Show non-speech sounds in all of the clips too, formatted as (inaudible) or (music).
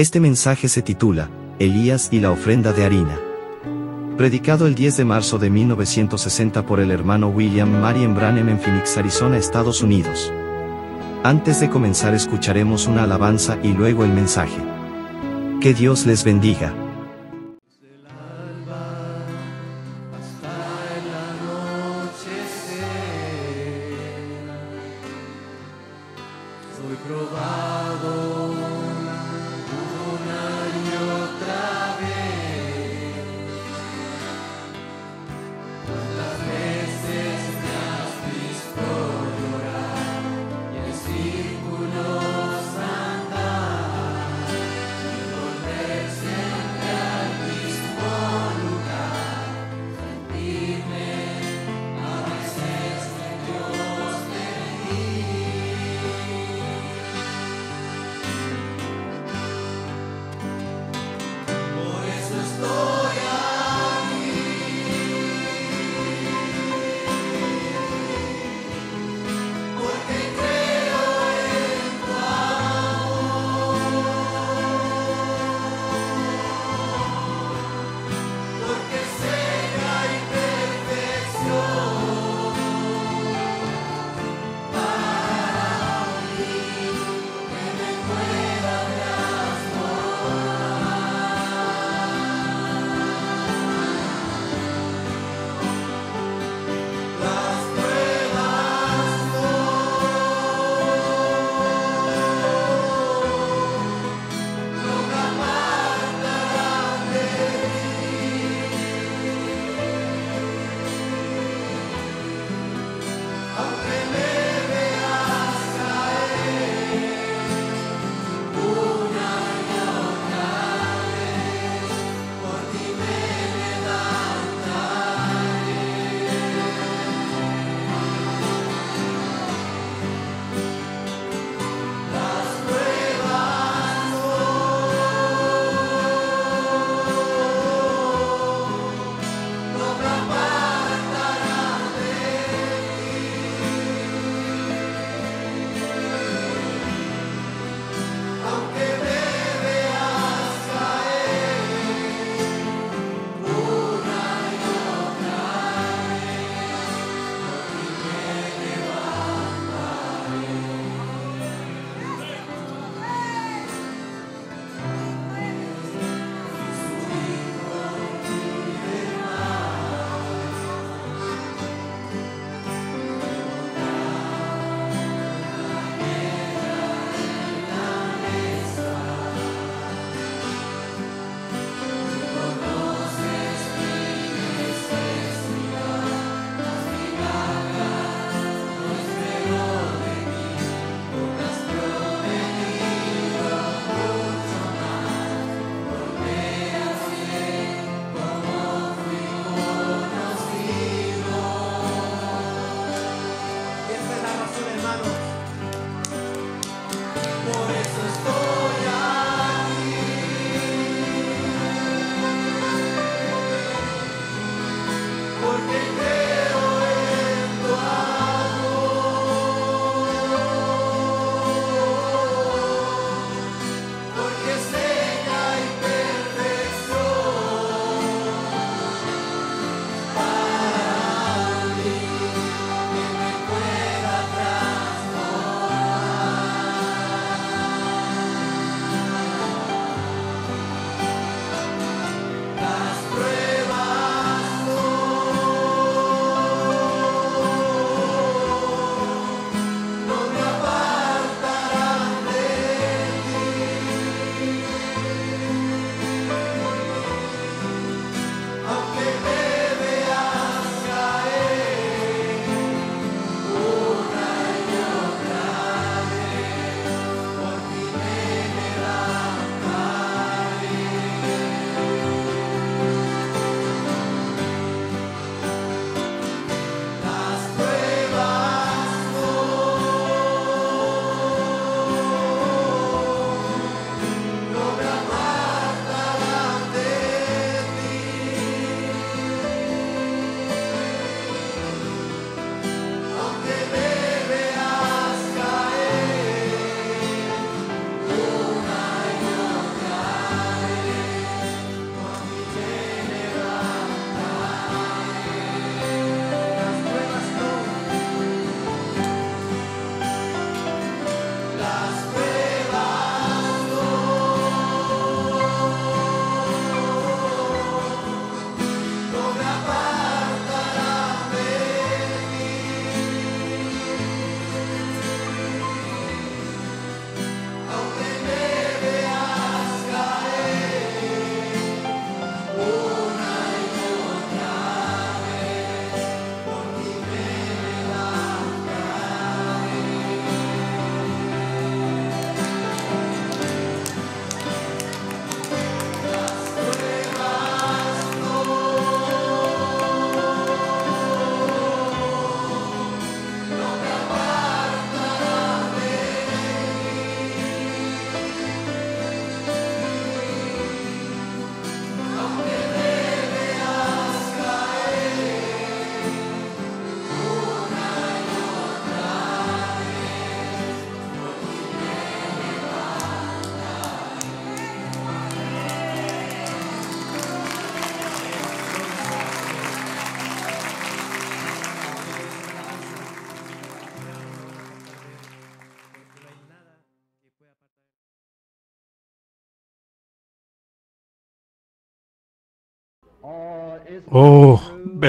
Este mensaje se titula, Elías y la ofrenda de harina. Predicado el 10 de marzo de 1960 por el hermano William Marion Branham en Phoenix, Arizona, Estados Unidos. Antes de comenzar escucharemos una alabanza y luego el mensaje. Que Dios les bendiga.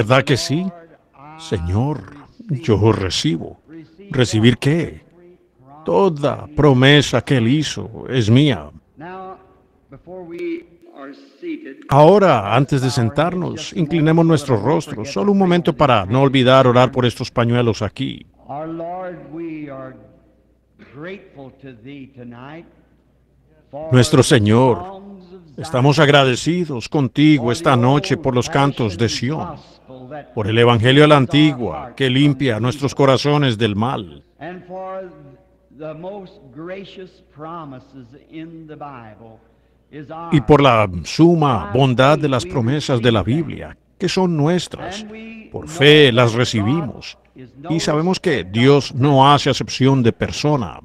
¿Verdad que sí? Señor, yo recibo. ¿Recibir qué? Toda promesa que Él hizo es mía. Ahora, antes de sentarnos, inclinemos nuestros rostros, solo un momento para no olvidar orar por estos pañuelos aquí. Nuestro Señor, Estamos agradecidos contigo esta noche por los cantos de Sion, por el Evangelio a la antigua que limpia nuestros corazones del mal y por la suma bondad de las promesas de la Biblia, que son nuestras. Por fe las recibimos y sabemos que Dios no hace acepción de persona.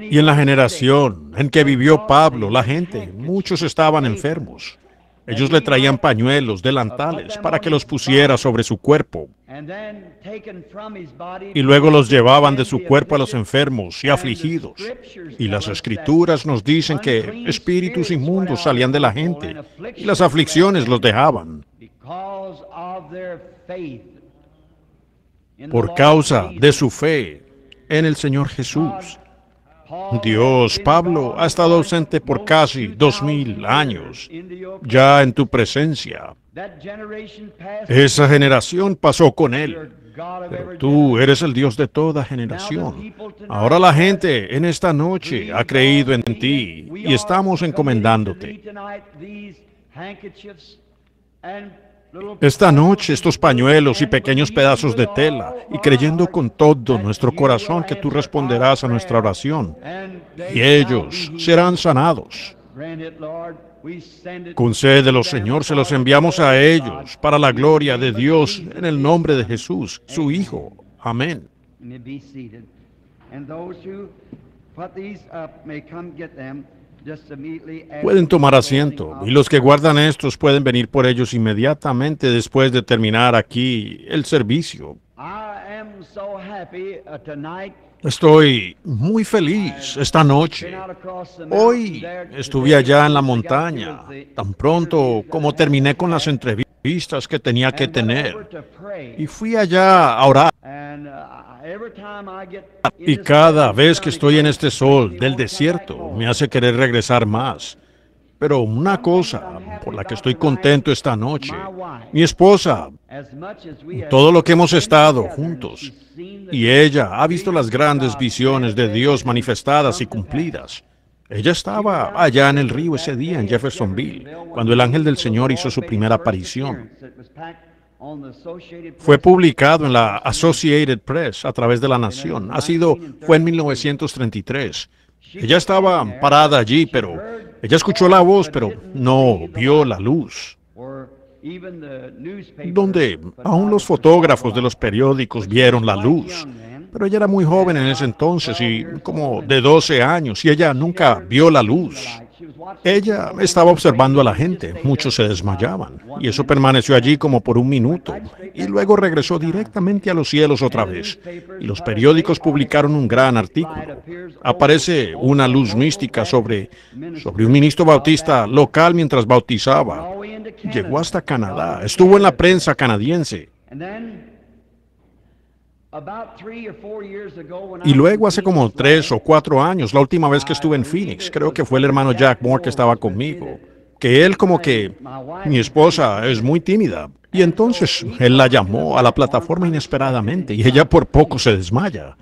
Y en la generación en que vivió Pablo, la gente, muchos estaban enfermos. Ellos le traían pañuelos, delantales, para que los pusiera sobre su cuerpo. Y luego los llevaban de su cuerpo a los enfermos y afligidos. Y las escrituras nos dicen que espíritus inmundos salían de la gente y las aflicciones los dejaban por causa de su fe en el Señor Jesús. Dios, Pablo, ha estado ausente por casi dos mil años, ya en tu presencia. Esa generación pasó con él. Pero tú eres el Dios de toda generación. Ahora la gente en esta noche ha creído en ti y estamos encomendándote. Esta noche estos pañuelos y pequeños pedazos de tela, y creyendo con todo nuestro corazón que tú responderás a nuestra oración, y ellos serán sanados. los Señor, se los enviamos a ellos para la gloria de Dios en el nombre de Jesús, su Hijo. Amén. Pueden tomar asiento y los que guardan estos pueden venir por ellos inmediatamente después de terminar aquí el servicio. Estoy muy feliz esta noche. Hoy estuve allá en la montaña, tan pronto como terminé con las entrevistas que tenía que tener. Y fui allá a orar. Ah, y cada vez que estoy en este sol del desierto, me hace querer regresar más. Pero una cosa por la que estoy contento esta noche, mi esposa, todo lo que hemos estado juntos, y ella ha visto las grandes visiones de Dios manifestadas y cumplidas. Ella estaba allá en el río ese día en Jeffersonville, cuando el ángel del Señor hizo su primera aparición. Fue publicado en la Associated Press a través de La Nación. Ha sido, fue en 1933. Ella estaba parada allí, pero ella escuchó la voz, pero no vio la luz. Donde aún los fotógrafos de los periódicos vieron la luz. Pero ella era muy joven en ese entonces y como de 12 años y ella nunca vio la luz. Ella estaba observando a la gente, muchos se desmayaban, y eso permaneció allí como por un minuto, y luego regresó directamente a los cielos otra vez, y los periódicos publicaron un gran artículo. Aparece una luz mística sobre, sobre un ministro bautista local mientras bautizaba. Llegó hasta Canadá, estuvo en la prensa canadiense. Y luego hace como tres o cuatro años, la última vez que estuve en Phoenix, creo que fue el hermano Jack Moore que estaba conmigo, que él como que, mi esposa es muy tímida. Y entonces él la llamó a la plataforma inesperadamente y ella por poco se desmaya.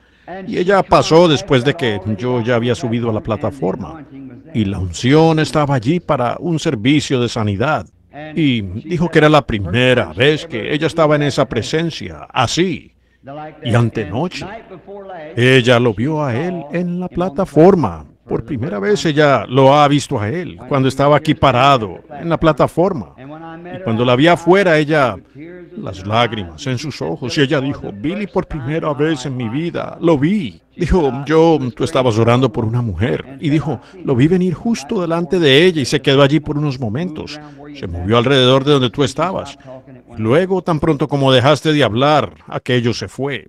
Y ella pasó después de que yo ya había subido a la plataforma. Y la unción estaba allí para un servicio de sanidad. Y dijo que era la primera vez que ella estaba en esa presencia, así. Y antenoche, ella lo vio a él en la plataforma por primera vez ella lo ha visto a él cuando estaba aquí parado en la plataforma. Y cuando la vi afuera, ella, las lágrimas en sus ojos, y ella dijo, Billy, por primera vez en mi vida, lo vi. Dijo, yo, tú estabas orando por una mujer. Y dijo, lo vi venir justo delante de ella y se quedó allí por unos momentos. Se movió alrededor de donde tú estabas. Luego, tan pronto como dejaste de hablar, aquello se fue.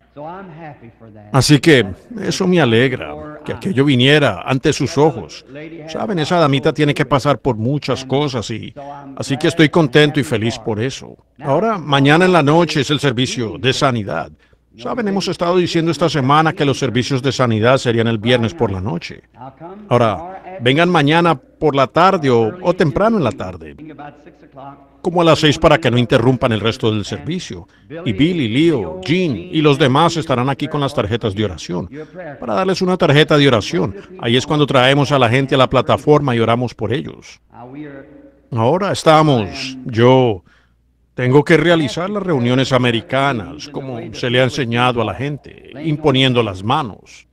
Así que eso me alegra que aquello viniera ante sus ojos. Saben, esa damita tiene que pasar por muchas cosas y así que estoy contento y feliz por eso. Ahora, mañana en la noche es el servicio de sanidad. Saben, hemos estado diciendo esta semana que los servicios de sanidad serían el viernes por la noche. Ahora, Vengan mañana por la tarde o, temprano en la tarde, como a las seis para que no interrumpan el resto del servicio. Y Billy, Leo, Jean y los demás estarán aquí con las tarjetas de oración, para darles una tarjeta de oración. Ahí es cuando traemos a la gente a la plataforma y oramos por ellos. Ahora estamos, yo tengo que realizar las reuniones americanas, como se le ha enseñado a la gente, imponiendo las manos.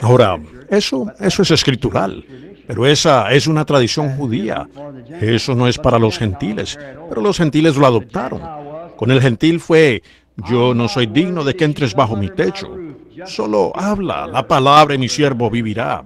Ahora, eso, eso es escritural, pero esa es una tradición judía. Eso no es para los gentiles, pero los gentiles lo adoptaron. Con el gentil fue, yo no soy digno de que entres bajo mi techo. Solo habla la palabra y mi siervo vivirá.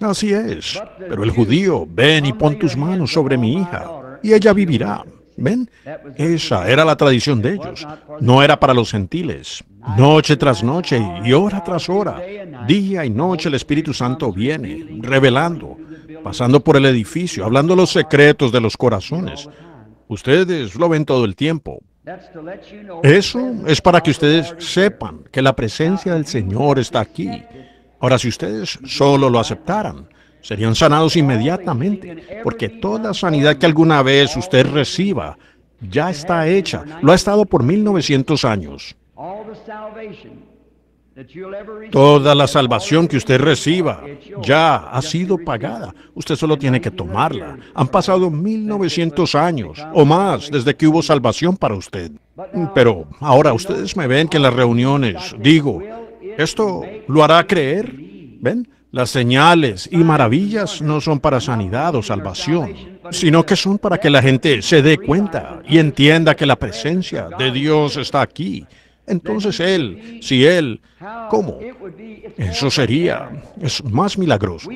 Así es. Pero el judío, ven y pon tus manos sobre mi hija, y ella vivirá. ¿Ven? Esa era la tradición de ellos. No era para los gentiles. Noche tras noche y hora tras hora, día y noche el Espíritu Santo viene revelando, pasando por el edificio, hablando los secretos de los corazones. Ustedes lo ven todo el tiempo. Eso es para que ustedes sepan que la presencia del Señor está aquí. Ahora, si ustedes solo lo aceptaran, serían sanados inmediatamente, porque toda sanidad que alguna vez usted reciba ya está hecha, lo ha estado por 1900 años. Toda la salvación que usted reciba ya ha sido pagada. Usted solo tiene que tomarla. Han pasado 1900 años o más desde que hubo salvación para usted. Pero ahora ustedes me ven que en las reuniones digo, esto lo hará creer. ¿Ven? Las señales y maravillas no son para sanidad o salvación, sino que son para que la gente se dé cuenta y entienda que la presencia de Dios está aquí entonces Él, si Él, ¿cómo? Eso sería es más milagroso.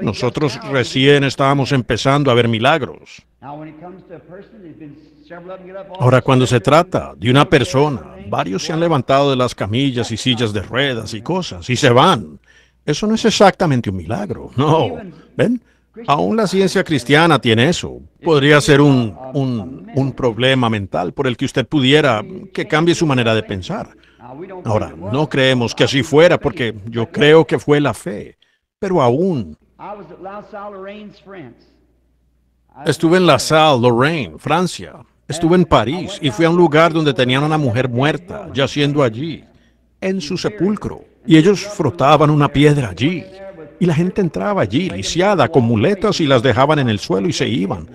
Nosotros recién estábamos empezando a ver milagros. Ahora, cuando se trata de una persona, varios se han levantado de las camillas y sillas de ruedas y cosas y se van. Eso no es exactamente un milagro, no. ¿Ven? Aún la ciencia cristiana tiene eso. Podría ser un, problema mental por el que usted pudiera que cambie su manera de pensar. Ahora, no creemos que así fuera porque yo creo que fue la fe, pero aún... Estuve en La Salle, Lorraine, Francia. Estuve en París y fui a un lugar donde tenían a una mujer muerta, yaciendo allí, en su sepulcro. Y ellos frotaban una piedra allí. Y la gente entraba allí, lisiada, con muletas, y las dejaban en el suelo y se iban.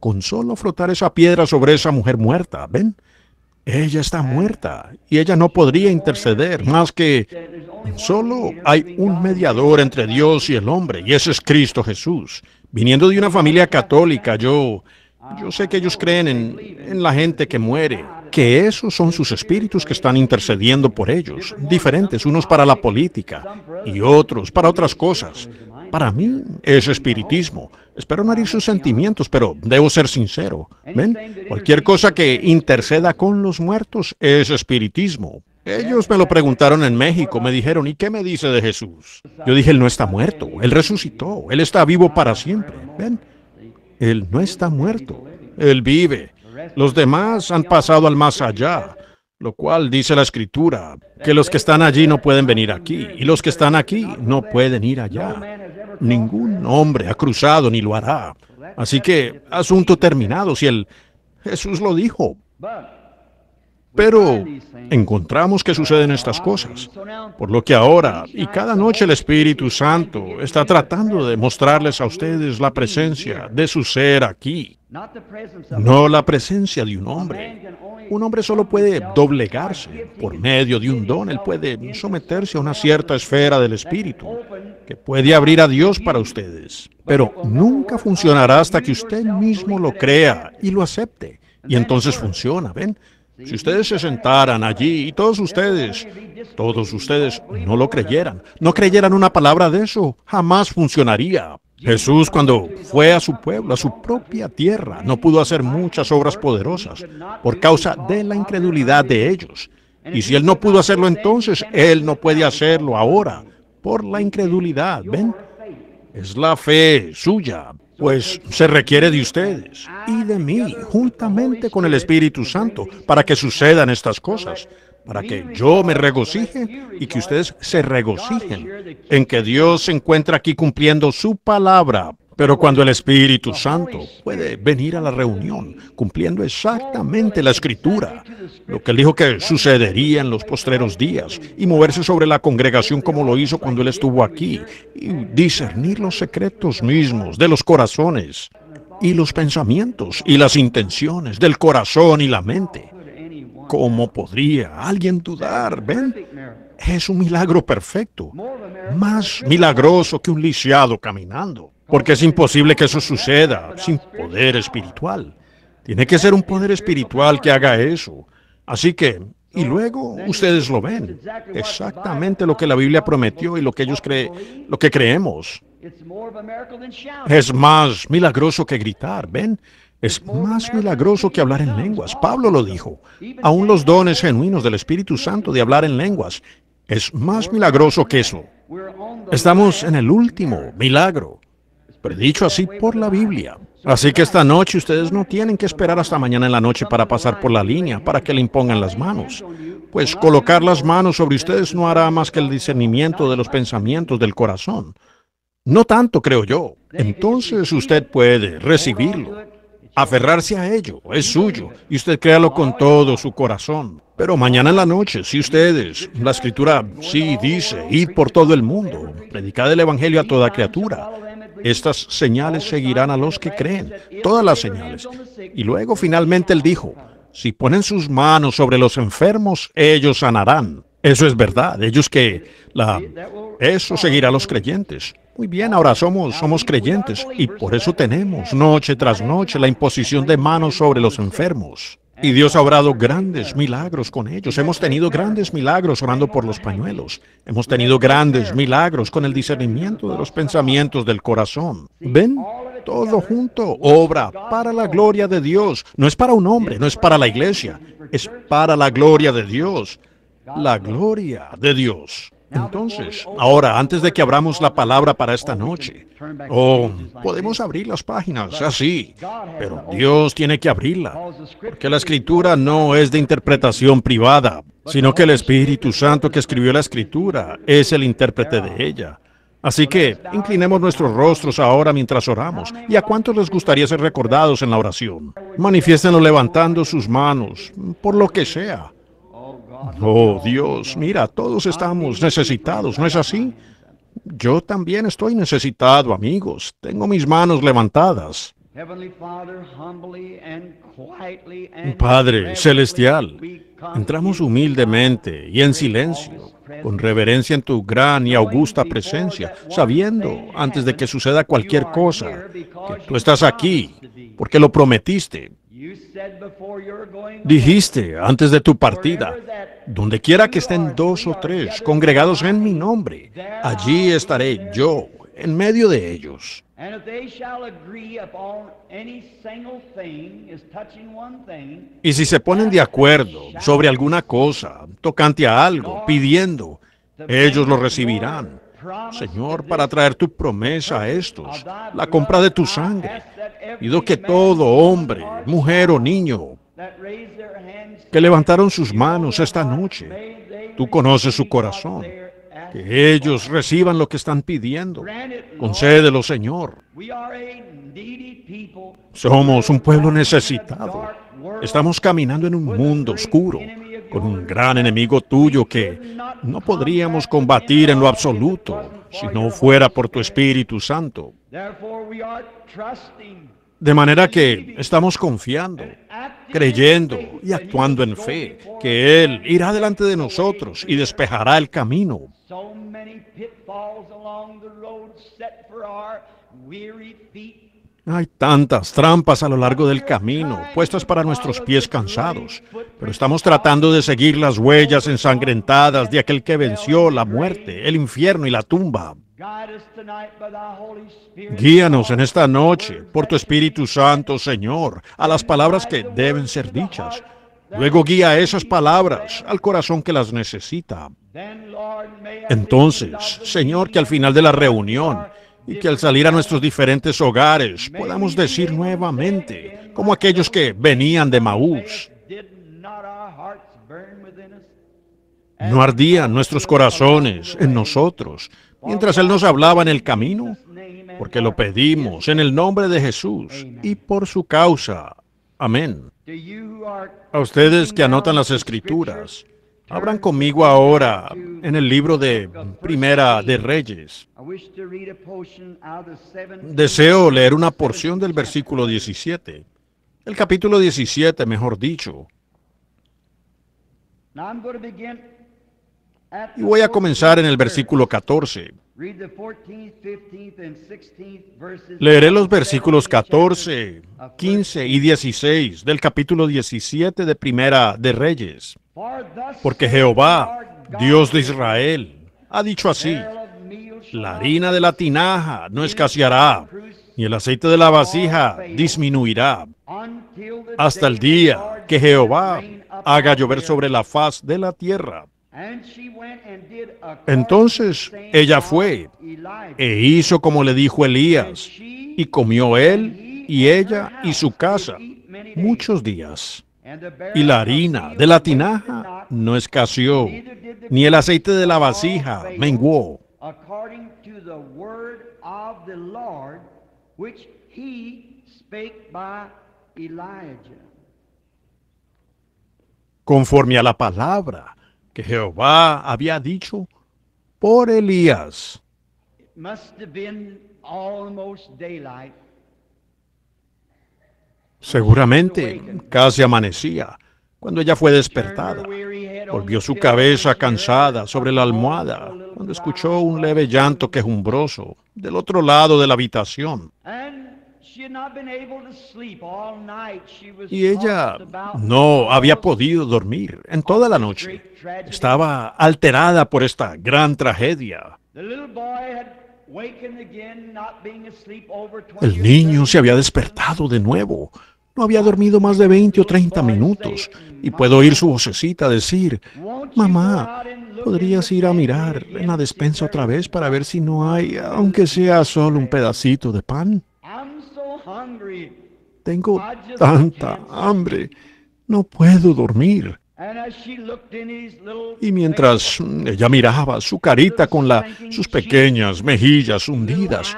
Con solo frotar esa piedra sobre esa mujer muerta, ¿ven? Ella está muerta y ella no podría interceder más que solo hay un mediador entre Dios y el hombre y ese es Cristo Jesús. Viniendo de una familia católica, yo yo sé que ellos creen en, la gente que muere, que esos son sus espíritus que están intercediendo por ellos, diferentes, unos para la política y otros para otras cosas. Para mí es espiritismo. Espero no herir sus sentimientos, pero debo ser sincero. ¿Ven? Cualquier cosa que interceda con los muertos es espiritismo. Ellos me lo preguntaron en México, me dijeron, ¿y qué me dice de Jesús? Yo dije, Él no está muerto, Él resucitó, Él está vivo para siempre. ¿Ven? Él no está muerto, Él vive. Los demás han pasado al más allá, lo cual dice la escritura, que los que están allí no pueden venir aquí, y los que están aquí no pueden ir allá. Ningún hombre ha cruzado ni lo hará. Así que, asunto terminado, si el Jesús lo dijo. Pero encontramos que suceden estas cosas, por lo que ahora y cada noche el Espíritu Santo está tratando de mostrarles a ustedes la presencia de su ser aquí, no la presencia de un hombre. Un hombre solo puede doblegarse por medio de un don, él puede someterse a una cierta esfera del Espíritu que puede abrir a Dios para ustedes, pero nunca funcionará hasta que usted mismo lo crea y lo acepte. Y entonces funciona, ¿ven? Si ustedes se sentaran allí y todos ustedes, todos ustedes no lo creyeran, no creyeran una palabra de eso, jamás funcionaría. Jesús cuando fue a su pueblo, a su propia tierra, no pudo hacer muchas obras poderosas por causa de la incredulidad de ellos. Y si Él no pudo hacerlo entonces, Él no puede hacerlo ahora por la incredulidad. ¿Ven? Es la fe suya, pues se requiere de ustedes y de mí, juntamente con el Espíritu Santo, para que sucedan estas cosas, para que yo me regocije y que ustedes se regocijen en que Dios se encuentra aquí cumpliendo su palabra. Pero cuando el Espíritu Santo puede venir a la reunión cumpliendo exactamente la escritura, lo que él dijo que sucedería en los postreros días, y moverse sobre la congregación como lo hizo cuando él estuvo aquí, y discernir los secretos mismos de los corazones, y los pensamientos y las intenciones del corazón y la mente. ¿Cómo podría alguien dudar? ¿Ven? Es un milagro perfecto, más milagroso que un lisiado caminando, porque es imposible que eso suceda sin poder espiritual. Tiene que ser un poder espiritual que haga eso. Así que y luego ustedes lo ven. Exactamente lo que la Biblia prometió y lo que ellos creen, lo que creemos. Es más milagroso que gritar, ¿ven? Es más milagroso que hablar en lenguas. Pablo lo dijo. Aún los dones genuinos del Espíritu Santo de hablar en lenguas. Es más milagroso que eso. Estamos en el último milagro dicho así por la Biblia. Así que esta noche ustedes no tienen que esperar hasta mañana en la noche para pasar por la línea, para que le impongan las manos. Pues colocar las manos sobre ustedes no hará más que el discernimiento de los pensamientos del corazón. No tanto, creo yo. Entonces usted puede recibirlo, aferrarse a ello, es suyo, y usted créalo con todo su corazón. Pero mañana en la noche, si ustedes, la escritura sí dice, id por todo el mundo, predicad el Evangelio a toda criatura, estas señales seguirán a los que creen, todas las señales. Y luego finalmente él dijo, si ponen sus manos sobre los enfermos, ellos sanarán. Eso es verdad, ellos que la eso seguirá a los creyentes. Muy bien, ahora somos somos creyentes y por eso tenemos noche tras noche la imposición de manos sobre los enfermos. Y Dios ha obrado grandes milagros con ellos. Hemos tenido grandes milagros orando por los pañuelos. Hemos tenido grandes milagros con el discernimiento de los pensamientos del corazón. ¿Ven? Todo junto obra para la gloria de Dios. No es para un hombre, no es para la iglesia. Es para la gloria de Dios. La gloria de Dios. Entonces, ahora, antes de que abramos la palabra para esta noche, o oh, podemos abrir las páginas, así, ah, pero Dios tiene que abrirla, porque la escritura no es de interpretación privada, sino que el Espíritu Santo que escribió la escritura es el intérprete de ella. Así que inclinemos nuestros rostros ahora mientras oramos. ¿Y a cuántos les gustaría ser recordados en la oración? Manifiéstenlo levantando sus manos, por lo que sea. Oh Dios, mira, todos estamos necesitados, ¿no es así? Yo también estoy necesitado, amigos. Tengo mis manos levantadas. Padre Celestial, entramos humildemente y en silencio, con reverencia en tu gran y augusta presencia, sabiendo, antes de que suceda cualquier cosa, que tú estás aquí, porque lo prometiste, Dijiste antes de tu partida, donde quiera que estén dos o tres congregados en mi nombre, allí estaré yo en medio de ellos. Y si se ponen de acuerdo sobre alguna cosa, tocante a algo, pidiendo, ellos lo recibirán. Señor, para traer tu promesa a estos, la compra de tu sangre. Pido que todo hombre, mujer o niño que levantaron sus manos esta noche, tú conoces su corazón. Que ellos reciban lo que están pidiendo. Concédelo, Señor. Somos un pueblo necesitado. Estamos caminando en un mundo oscuro con un gran enemigo tuyo que no podríamos combatir en lo absoluto si no fuera por tu Espíritu Santo. De manera que estamos confiando, creyendo y actuando en fe que Él irá delante de nosotros y despejará el camino. Hay tantas trampas a lo largo del camino, puestas para nuestros pies cansados, pero estamos tratando de seguir las huellas ensangrentadas de aquel que venció la muerte, el infierno y la tumba. Guíanos en esta noche por tu Espíritu Santo, Señor, a las palabras que deben ser dichas. Luego guía esas palabras al corazón que las necesita. Entonces, Señor, que al final de la reunión y que al salir a nuestros diferentes hogares podamos decir nuevamente, como aquellos que venían de Maús, ¿no ardían nuestros corazones en nosotros mientras Él nos hablaba en el camino? Porque lo pedimos en el nombre de Jesús y por su causa. Amén. A ustedes que anotan las escrituras, Abran conmigo ahora en el libro de Primera de Reyes. Deseo leer una porción del versículo 17, el capítulo 17, mejor dicho. Y voy a comenzar en el versículo 14. Leeré los versículos 14, 15 y 16 del capítulo 17 de Primera de Reyes. Porque Jehová, Dios de Israel, ha dicho así, la harina de la tinaja no escaseará, ni el aceite de la vasija disminuirá, hasta el día que Jehová haga llover sobre la faz de la tierra entonces ella fue e hizo como le dijo Elías, y comió él y ella y su casa muchos días. Y la harina de la tinaja no escaseó, ni el aceite de la vasija menguó. Conforme a la palabra que Jehová había dicho por Elías. Seguramente casi amanecía cuando ella fue despertada. Volvió su cabeza cansada sobre la almohada cuando escuchó un leve llanto quejumbroso del otro lado de la habitación. Y ella no había podido dormir en toda la noche. Estaba alterada por esta gran tragedia. El niño se había despertado de nuevo. No había dormido más de 20 o 30 minutos y puedo oír su vocecita decir, mamá, ¿podrías ir a mirar en la despensa otra vez para ver si no hay, aunque sea solo un pedacito de pan? Tengo tanta hambre. No puedo dormir. Y mientras ella miraba su carita con sus pequeñas mejillas hundidas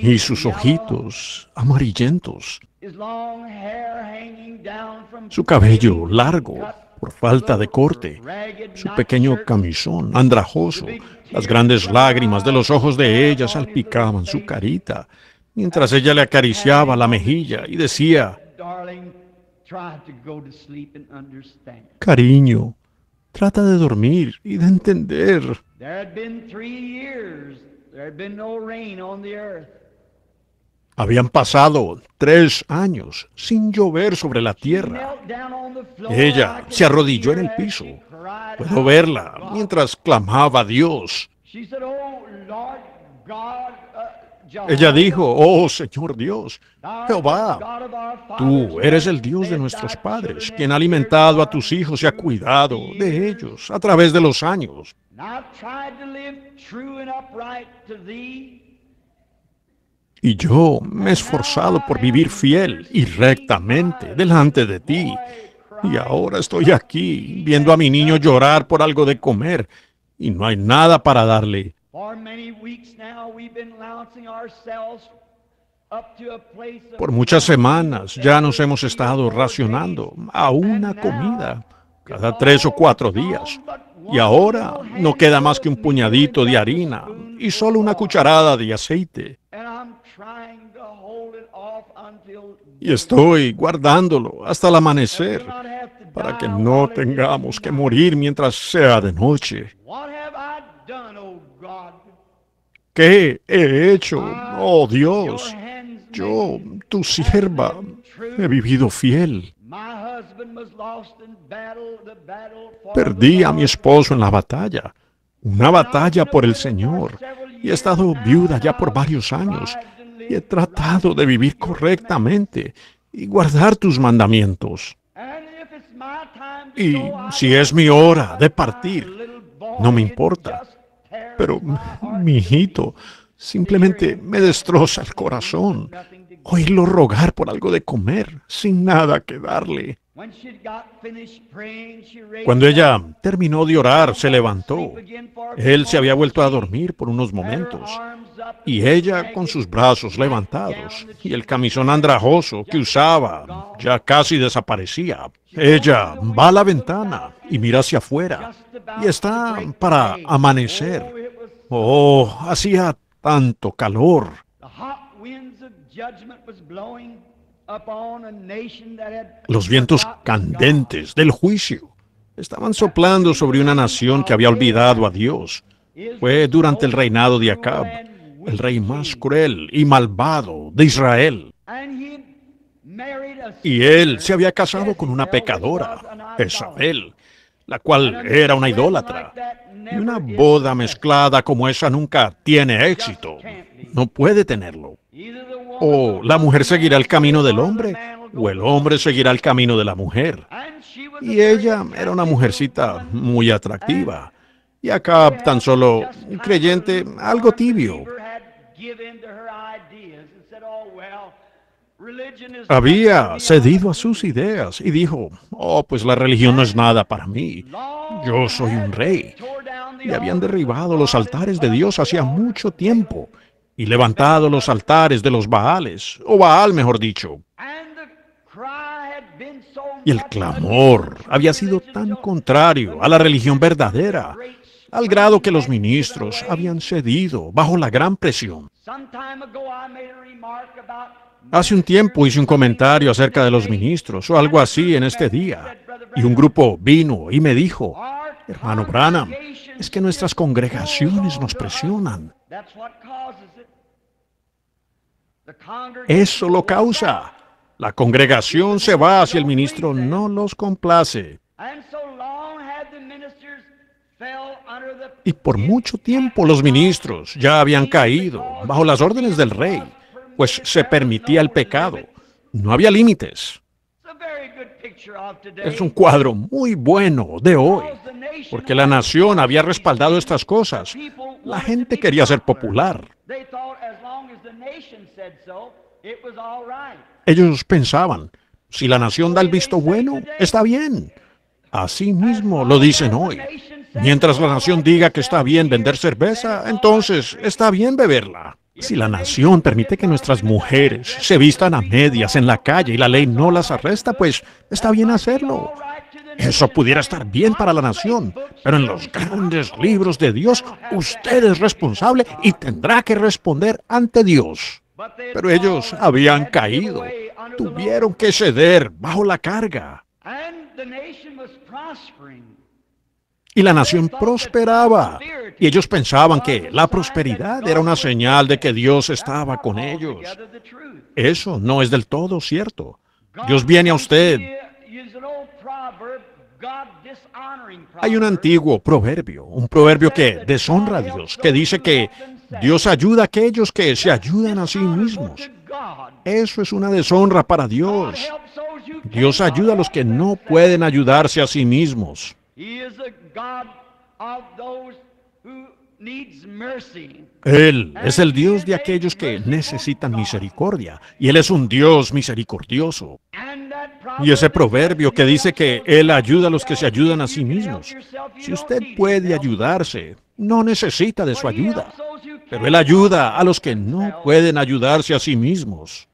y sus ojitos amarillentos, su cabello largo por falta de corte, su pequeño camisón andrajoso, las grandes lágrimas de los ojos de ella salpicaban su carita mientras ella le acariciaba la mejilla y decía, cariño, trata de dormir y de entender. Habían pasado tres años sin llover sobre la tierra. Ella se arrodilló en el piso. Puedo verla mientras clamaba a Dios. Oh, uh, ella dijo, oh Señor Dios, Jehová, tú eres el Dios de nuestros padres, quien ha alimentado a tus hijos y ha cuidado de ellos a través de los años. Y yo me he esforzado por vivir fiel y rectamente delante de ti. Y ahora estoy aquí viendo a mi niño llorar por algo de comer y no hay nada para darle. Por muchas semanas ya nos hemos estado racionando a una comida cada tres o cuatro días. Y ahora no queda más que un puñadito de harina y solo una cucharada de aceite. Y estoy guardándolo hasta el amanecer para que no tengamos que morir mientras sea de noche. ¿Qué he hecho? Oh Dios, yo, tu sierva, he vivido fiel. Perdí a mi esposo en la batalla, una batalla por el Señor, y he estado viuda ya por varios años, y he tratado de vivir correctamente y guardar tus mandamientos. Y si es mi hora de partir, no me importa pero mi hijito simplemente me destroza el corazón. Oírlo rogar por algo de comer, sin nada que darle. Cuando ella terminó de orar, se levantó. Él se había vuelto a dormir por unos momentos. Y ella con sus brazos levantados y el camisón andrajoso que usaba ya casi desaparecía. Ella va a la ventana y mira hacia afuera. Y está para amanecer. Oh, hacía tanto calor. Los vientos candentes del juicio estaban soplando sobre una nación que había olvidado a Dios. Fue durante el reinado de Acab, el rey más cruel y malvado de Israel. Y él se había casado con una pecadora, Esabel la cual era una idólatra. Y una boda mezclada como esa nunca tiene éxito. No puede tenerlo. O la mujer seguirá el camino del hombre, o el hombre seguirá el camino de la mujer. Y ella era una mujercita muy atractiva. Y acá tan solo un creyente algo tibio había cedido a sus ideas y dijo, oh, pues la religión no es nada para mí, yo soy un rey. Y habían derribado los altares de Dios hacía mucho tiempo y levantado los altares de los Baales, o Baal mejor dicho. Y el clamor había sido tan contrario a la religión verdadera, al grado que los ministros habían cedido bajo la gran presión. Hace un tiempo hice un comentario acerca de los ministros o algo así en este día, y un grupo vino y me dijo, hermano Branham, es que nuestras congregaciones nos presionan. Eso lo causa. La congregación se va si el ministro no los complace. Y por mucho tiempo los ministros ya habían caído bajo las órdenes del rey pues se permitía el pecado. No había límites. Es un cuadro muy bueno de hoy, porque la nación había respaldado estas cosas. La gente quería ser popular. Ellos pensaban, si la nación da el visto bueno, está bien. Así mismo lo dicen hoy. Mientras la nación diga que está bien vender cerveza, entonces está bien beberla. Si la nación permite que nuestras mujeres se vistan a medias en la calle y la ley no las arresta, pues está bien hacerlo. Eso pudiera estar bien para la nación, pero en los grandes libros de Dios usted es responsable y tendrá que responder ante Dios. Pero ellos habían caído, tuvieron que ceder bajo la carga y la nación prosperaba. Y ellos pensaban que la prosperidad era una señal de que Dios estaba con ellos. Eso no es del todo cierto. Dios viene a usted. Hay un antiguo proverbio, un proverbio que deshonra a Dios, que dice que Dios ayuda a aquellos que se ayudan a sí mismos. Eso es una deshonra para Dios. Dios ayuda a los que no pueden ayudarse a sí mismos. Él es el Dios de aquellos que necesitan misericordia, y Él es un Dios misericordioso. Y ese proverbio que dice que Él ayuda a los que se ayudan a sí mismos. Si usted puede ayudarse, no necesita de su ayuda, pero Él ayuda a los que no pueden ayudarse a sí mismos.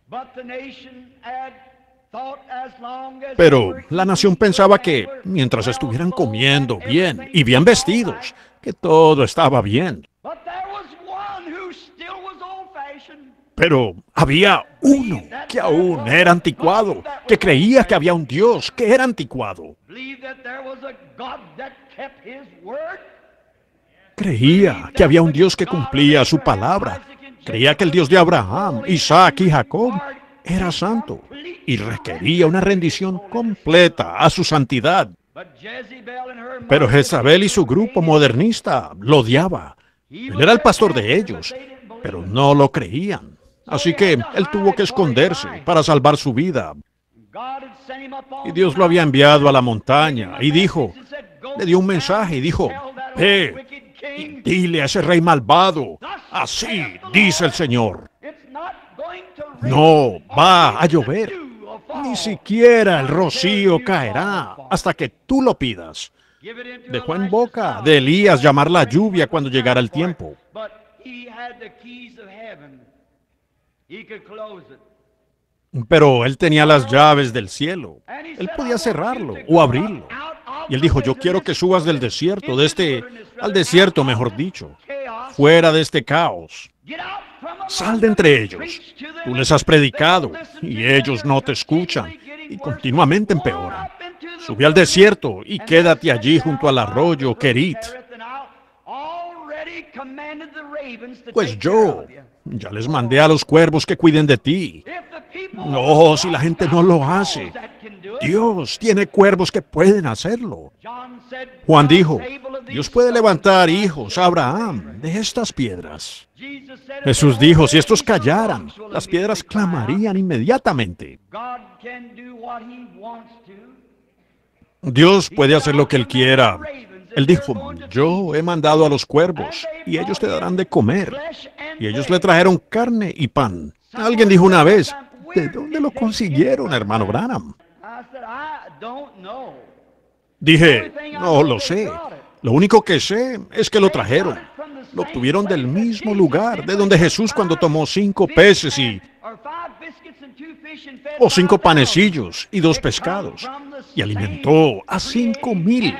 Pero la nación pensaba que, mientras estuvieran comiendo bien y bien vestidos, que todo estaba bien. Pero había uno que aún era anticuado, que creía que había un Dios que era anticuado. Creía que había un Dios que cumplía su palabra. Creía que el Dios de Abraham, Isaac y Jacob era santo y requería una rendición completa a su santidad. Pero Jezabel y su grupo modernista lo odiaba. Él era el pastor de ellos, pero no lo creían. Así que él tuvo que esconderse para salvar su vida. Y Dios lo había enviado a la montaña y dijo, le dio un mensaje y dijo, ve dile a ese rey malvado, así dice el Señor. No va a llover. Ni siquiera el rocío caerá hasta que tú lo pidas. Dejó en boca de Elías llamar la lluvia cuando llegara el tiempo. Pero él tenía las llaves del cielo. Él podía cerrarlo o abrirlo. Y él dijo, yo quiero que subas del desierto, de este, al desierto mejor dicho, fuera de este caos. Sal de entre ellos. Tú les has predicado y ellos no te escuchan y continuamente empeoran. Sube al desierto y quédate allí junto al arroyo Kerit. Pues yo ya les mandé a los cuervos que cuiden de ti. No, si la gente no lo hace, Dios tiene cuervos que pueden hacerlo. Juan dijo, Dios puede levantar hijos, Abraham, de estas piedras. Jesús dijo, si estos callaran, las piedras clamarían inmediatamente. Dios puede hacer lo que Él quiera. Él dijo, yo he mandado a los cuervos y ellos te darán de comer. Y ellos le trajeron carne y pan. Alguien dijo una vez, ¿de dónde lo consiguieron, hermano Branham? Dije, no lo sé. Lo único que sé es que lo trajeron. Lo obtuvieron del mismo lugar, de donde Jesús cuando tomó cinco peces y... o cinco panecillos y dos pescados, y alimentó a cinco mil.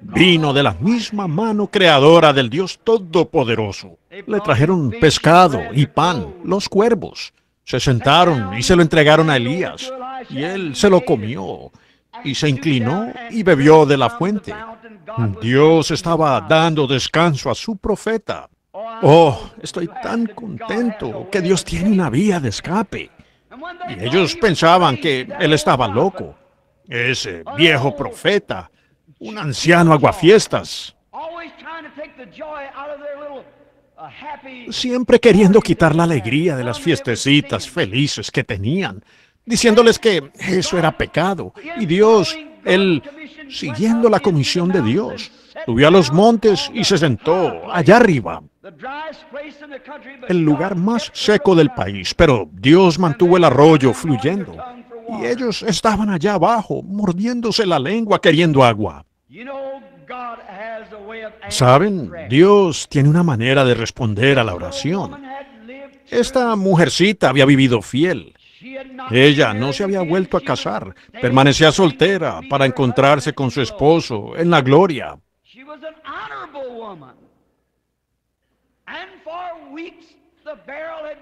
Vino de la misma mano creadora del Dios Todopoderoso. Le trajeron pescado y pan, los cuervos. Se sentaron y se lo entregaron a Elías, y él se lo comió y se inclinó y bebió de la fuente. Dios estaba dando descanso a su profeta. Oh, estoy tan contento que Dios tiene una vía de escape. Y ellos pensaban que él estaba loco. Ese viejo profeta, un anciano aguafiestas. Siempre queriendo quitar la alegría de las fiestecitas felices que tenían diciéndoles que eso era pecado. Y Dios, él, siguiendo la comisión de Dios, subió a los montes y se sentó allá arriba, el lugar más seco del país. Pero Dios mantuvo el arroyo fluyendo. Y ellos estaban allá abajo, mordiéndose la lengua, queriendo agua. Saben, Dios tiene una manera de responder a la oración. Esta mujercita había vivido fiel. Ella no se había vuelto a casar, permanecía soltera para encontrarse con su esposo en la gloria.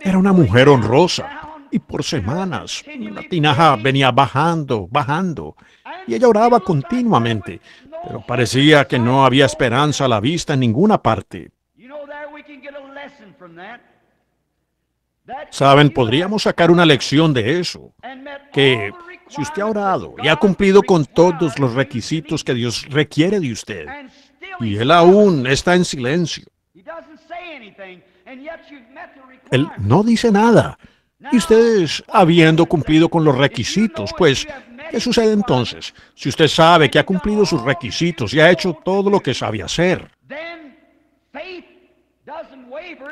Era una mujer honrosa y por semanas la tinaja venía bajando, bajando y ella oraba continuamente, pero parecía que no había esperanza a la vista en ninguna parte. Saben, podríamos sacar una lección de eso, que si usted ha orado y ha cumplido con todos los requisitos que Dios requiere de usted, y él aún está en silencio, él no dice nada, y ustedes habiendo cumplido con los requisitos, pues, ¿qué sucede entonces? Si usted sabe que ha cumplido sus requisitos y ha hecho todo lo que sabe hacer,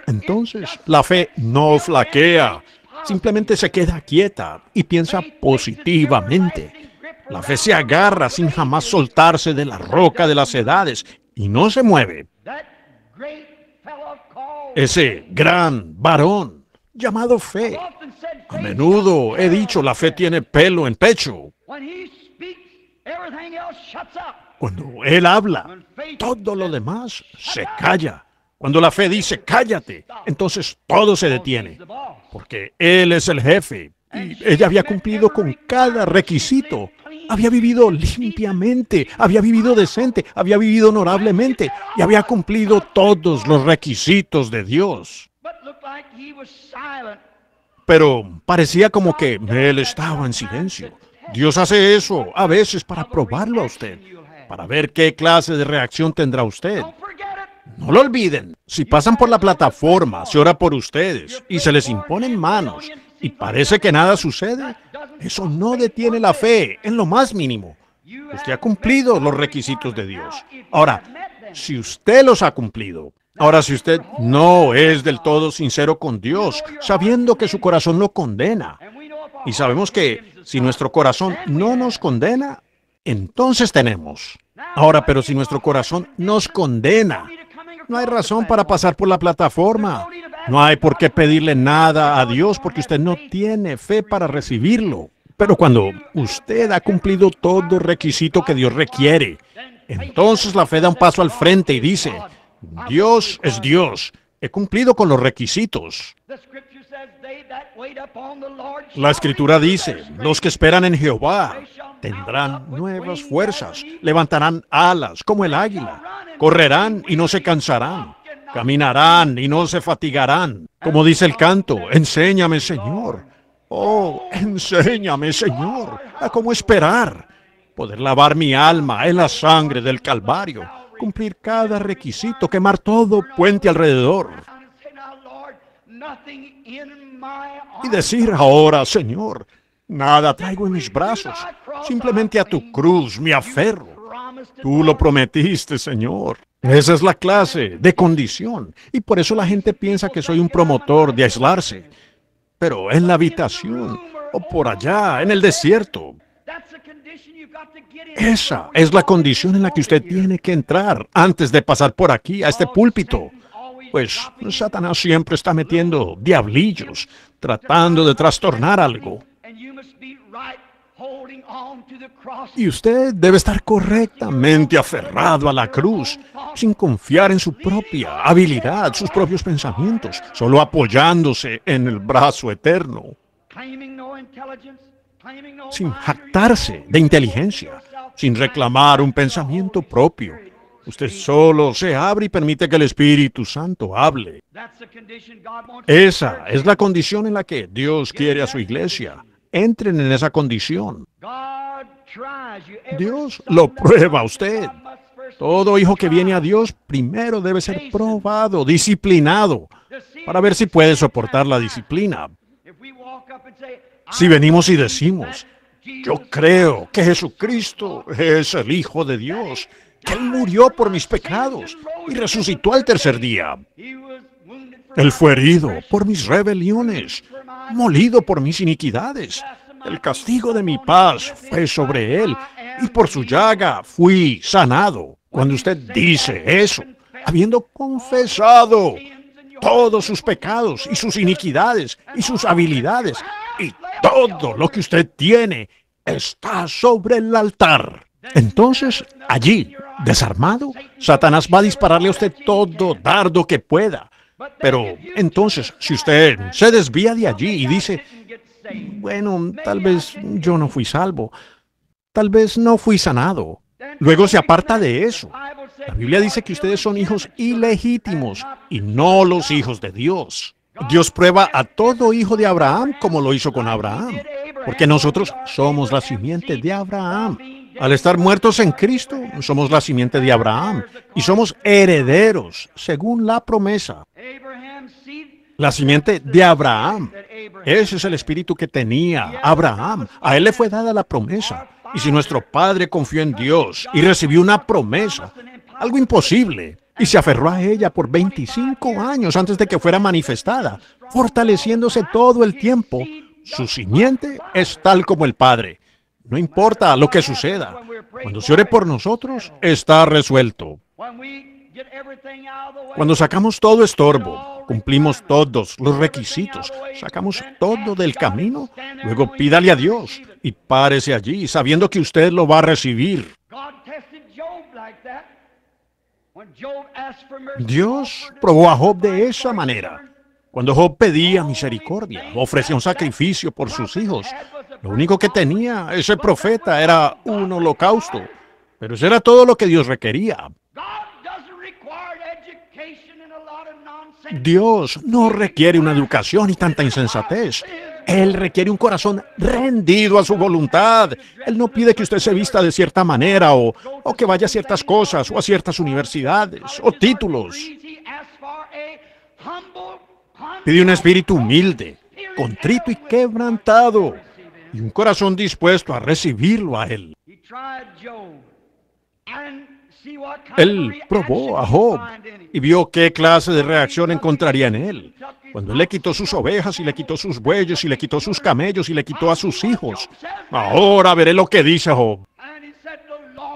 entonces, la fe no flaquea, simplemente se queda quieta y piensa positivamente. La fe se agarra sin jamás soltarse de la roca de las edades y no se mueve. Ese gran varón llamado fe. A menudo he dicho, la fe tiene pelo en pecho. Cuando él habla, todo lo demás se calla. Cuando la fe dice, cállate, entonces todo se detiene, porque Él es el jefe. Y ella había cumplido con cada requisito. Había vivido limpiamente, había vivido decente, había vivido honorablemente y había cumplido todos los requisitos de Dios. Pero parecía como que Él estaba en silencio. Dios hace eso a veces para probarlo a usted, para ver qué clase de reacción tendrá usted. No lo olviden, si pasan por la plataforma, se ora por ustedes y se les imponen manos y parece que nada sucede, eso no detiene la fe en lo más mínimo. Usted ha cumplido los requisitos de Dios. Ahora, si usted los ha cumplido, ahora si usted no es del todo sincero con Dios, sabiendo que su corazón lo condena, y sabemos que si nuestro corazón no nos condena, entonces tenemos. Ahora, pero si nuestro corazón nos condena, no hay razón para pasar por la plataforma. No hay por qué pedirle nada a Dios porque usted no tiene fe para recibirlo. Pero cuando usted ha cumplido todo requisito que Dios requiere, entonces la fe da un paso al frente y dice, Dios es Dios, he cumplido con los requisitos. La escritura dice, los que esperan en Jehová tendrán nuevas fuerzas, levantarán alas como el águila, correrán y no se cansarán, caminarán y no se fatigarán. Como dice el canto, enséñame Señor, oh, enséñame Señor, a cómo esperar, poder lavar mi alma en la sangre del Calvario, cumplir cada requisito, quemar todo puente alrededor. Y decir ahora, Señor, Nada traigo en mis brazos, simplemente a tu cruz me aferro. Tú lo prometiste, Señor. Esa es la clase de condición, y por eso la gente piensa que soy un promotor de aislarse. Pero en la habitación, o por allá, en el desierto, esa es la condición en la que usted tiene que entrar antes de pasar por aquí, a este púlpito. Pues Satanás siempre está metiendo diablillos, tratando de trastornar algo. Y usted debe estar correctamente aferrado a la cruz, sin confiar en su propia habilidad, sus propios pensamientos, solo apoyándose en el brazo eterno, sin jactarse de inteligencia, sin reclamar un pensamiento propio. Usted solo se abre y permite que el Espíritu Santo hable. Esa es la condición en la que Dios quiere a su iglesia entren en esa condición. Dios lo prueba a usted. Todo hijo que viene a Dios primero debe ser probado, disciplinado, para ver si puede soportar la disciplina. Si venimos y decimos, yo creo que Jesucristo es el Hijo de Dios, que Él murió por mis pecados y resucitó al tercer día. Él fue herido por mis rebeliones molido por mis iniquidades. El castigo de mi paz fue sobre él, y por su llaga fui sanado. Cuando usted dice eso, habiendo confesado todos sus pecados y sus iniquidades y sus habilidades y todo lo que usted tiene está sobre el altar. Entonces, allí, desarmado, Satanás va a dispararle a usted todo dardo que pueda pero entonces, si usted se desvía de allí y dice, bueno, tal vez yo no fui salvo, tal vez no fui sanado, luego se aparta de eso. La Biblia dice que ustedes son hijos ilegítimos y no los hijos de Dios. Dios prueba a todo hijo de Abraham como lo hizo con Abraham, porque nosotros somos la simiente de Abraham. Al estar muertos en Cristo, somos la simiente de Abraham y somos herederos según la promesa. La simiente de Abraham. Ese es el espíritu que tenía Abraham. A él le fue dada la promesa. Y si nuestro padre confió en Dios y recibió una promesa, algo imposible, y se aferró a ella por 25 años antes de que fuera manifestada, fortaleciéndose todo el tiempo. Su simiente es tal como el Padre. No importa lo que suceda. Cuando se ore por nosotros, está resuelto. Cuando sacamos todo estorbo, cumplimos todos los requisitos, sacamos todo del camino, luego pídale a Dios y párese allí sabiendo que usted lo va a recibir. Dios probó a Job de esa manera. Cuando Job pedía misericordia, ofrecía un sacrificio por sus hijos, lo único que tenía ese profeta era un holocausto, pero eso era todo lo que Dios requería. Dios no requiere una educación y tanta insensatez. Él requiere un corazón rendido a su voluntad. Él no pide que usted se vista de cierta manera o, o, que vaya a ciertas cosas o a ciertas universidades o títulos. Pide un espíritu humilde, contrito y quebrantado y un corazón dispuesto a recibirlo a Él. Él probó a Job y vio qué clase de reacción encontraría en él. Cuando él le quitó sus ovejas y le quitó sus bueyes y le quitó sus camellos y le quitó a sus hijos. Ahora veré lo que dice Job.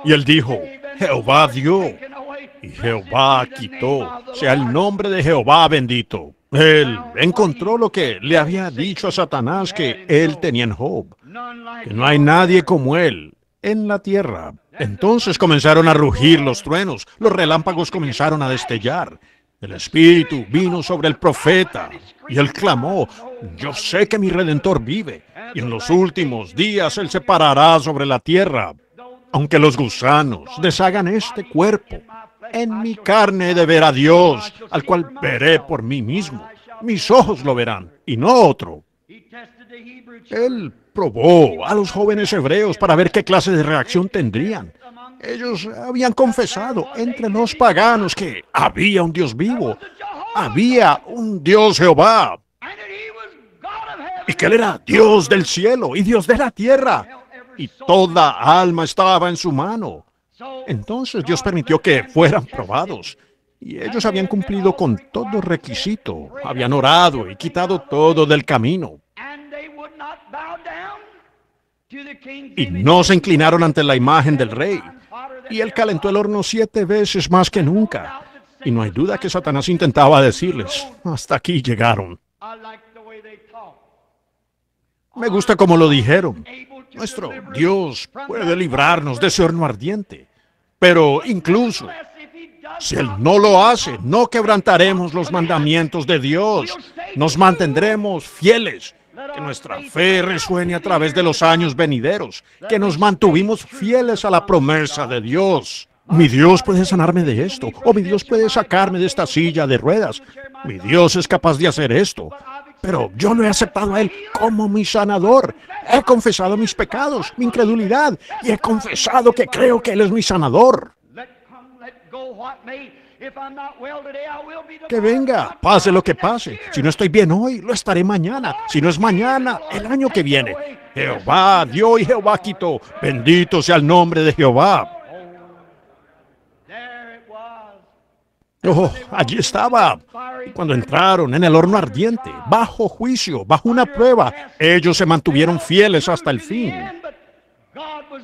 Y él dijo, Jehová dio y Jehová quitó. Sea el nombre de Jehová bendito. Él encontró lo que le había dicho a Satanás que él tenía en Job, que no hay nadie como él en la tierra. Entonces comenzaron a rugir los truenos, los relámpagos comenzaron a destellar. El Espíritu vino sobre el profeta y él clamó, yo sé que mi Redentor vive y en los últimos días él se parará sobre la tierra, aunque los gusanos deshagan este cuerpo en mi carne de ver a Dios, al cual veré por mí mismo. Mis ojos lo verán, y no otro. Él probó a los jóvenes hebreos para ver qué clase de reacción tendrían. Ellos habían confesado entre los paganos que había un Dios vivo, había un Dios Jehová, y que él era Dios del cielo y Dios de la tierra, y toda alma estaba en su mano. Entonces Dios permitió que fueran probados. Y ellos habían cumplido con todo requisito, habían orado y quitado todo del camino. Y no se inclinaron ante la imagen del rey. Y él calentó el horno siete veces más que nunca. Y no hay duda que Satanás intentaba decirles, hasta aquí llegaron. Me gusta como lo dijeron. Nuestro Dios puede librarnos de ese horno ardiente. Pero incluso si Él no lo hace, no quebrantaremos los mandamientos de Dios. Nos mantendremos fieles. Que nuestra fe resuene a través de los años venideros. Que nos mantuvimos fieles a la promesa de Dios. Mi Dios puede sanarme de esto, o mi Dios puede sacarme de esta silla de ruedas. Mi Dios es capaz de hacer esto, pero yo no he aceptado a Él como mi sanador. He confesado mis pecados, mi incredulidad, y he confesado que creo que Él es mi sanador. Que venga, pase lo que pase. Si no estoy bien hoy, lo estaré mañana. Si no es mañana, el año que viene. Jehová Dios y Jehová Bendito sea el nombre de Jehová. Oh, allí estaba. Cuando entraron en el horno ardiente, bajo juicio, bajo una prueba, ellos se mantuvieron fieles hasta el fin.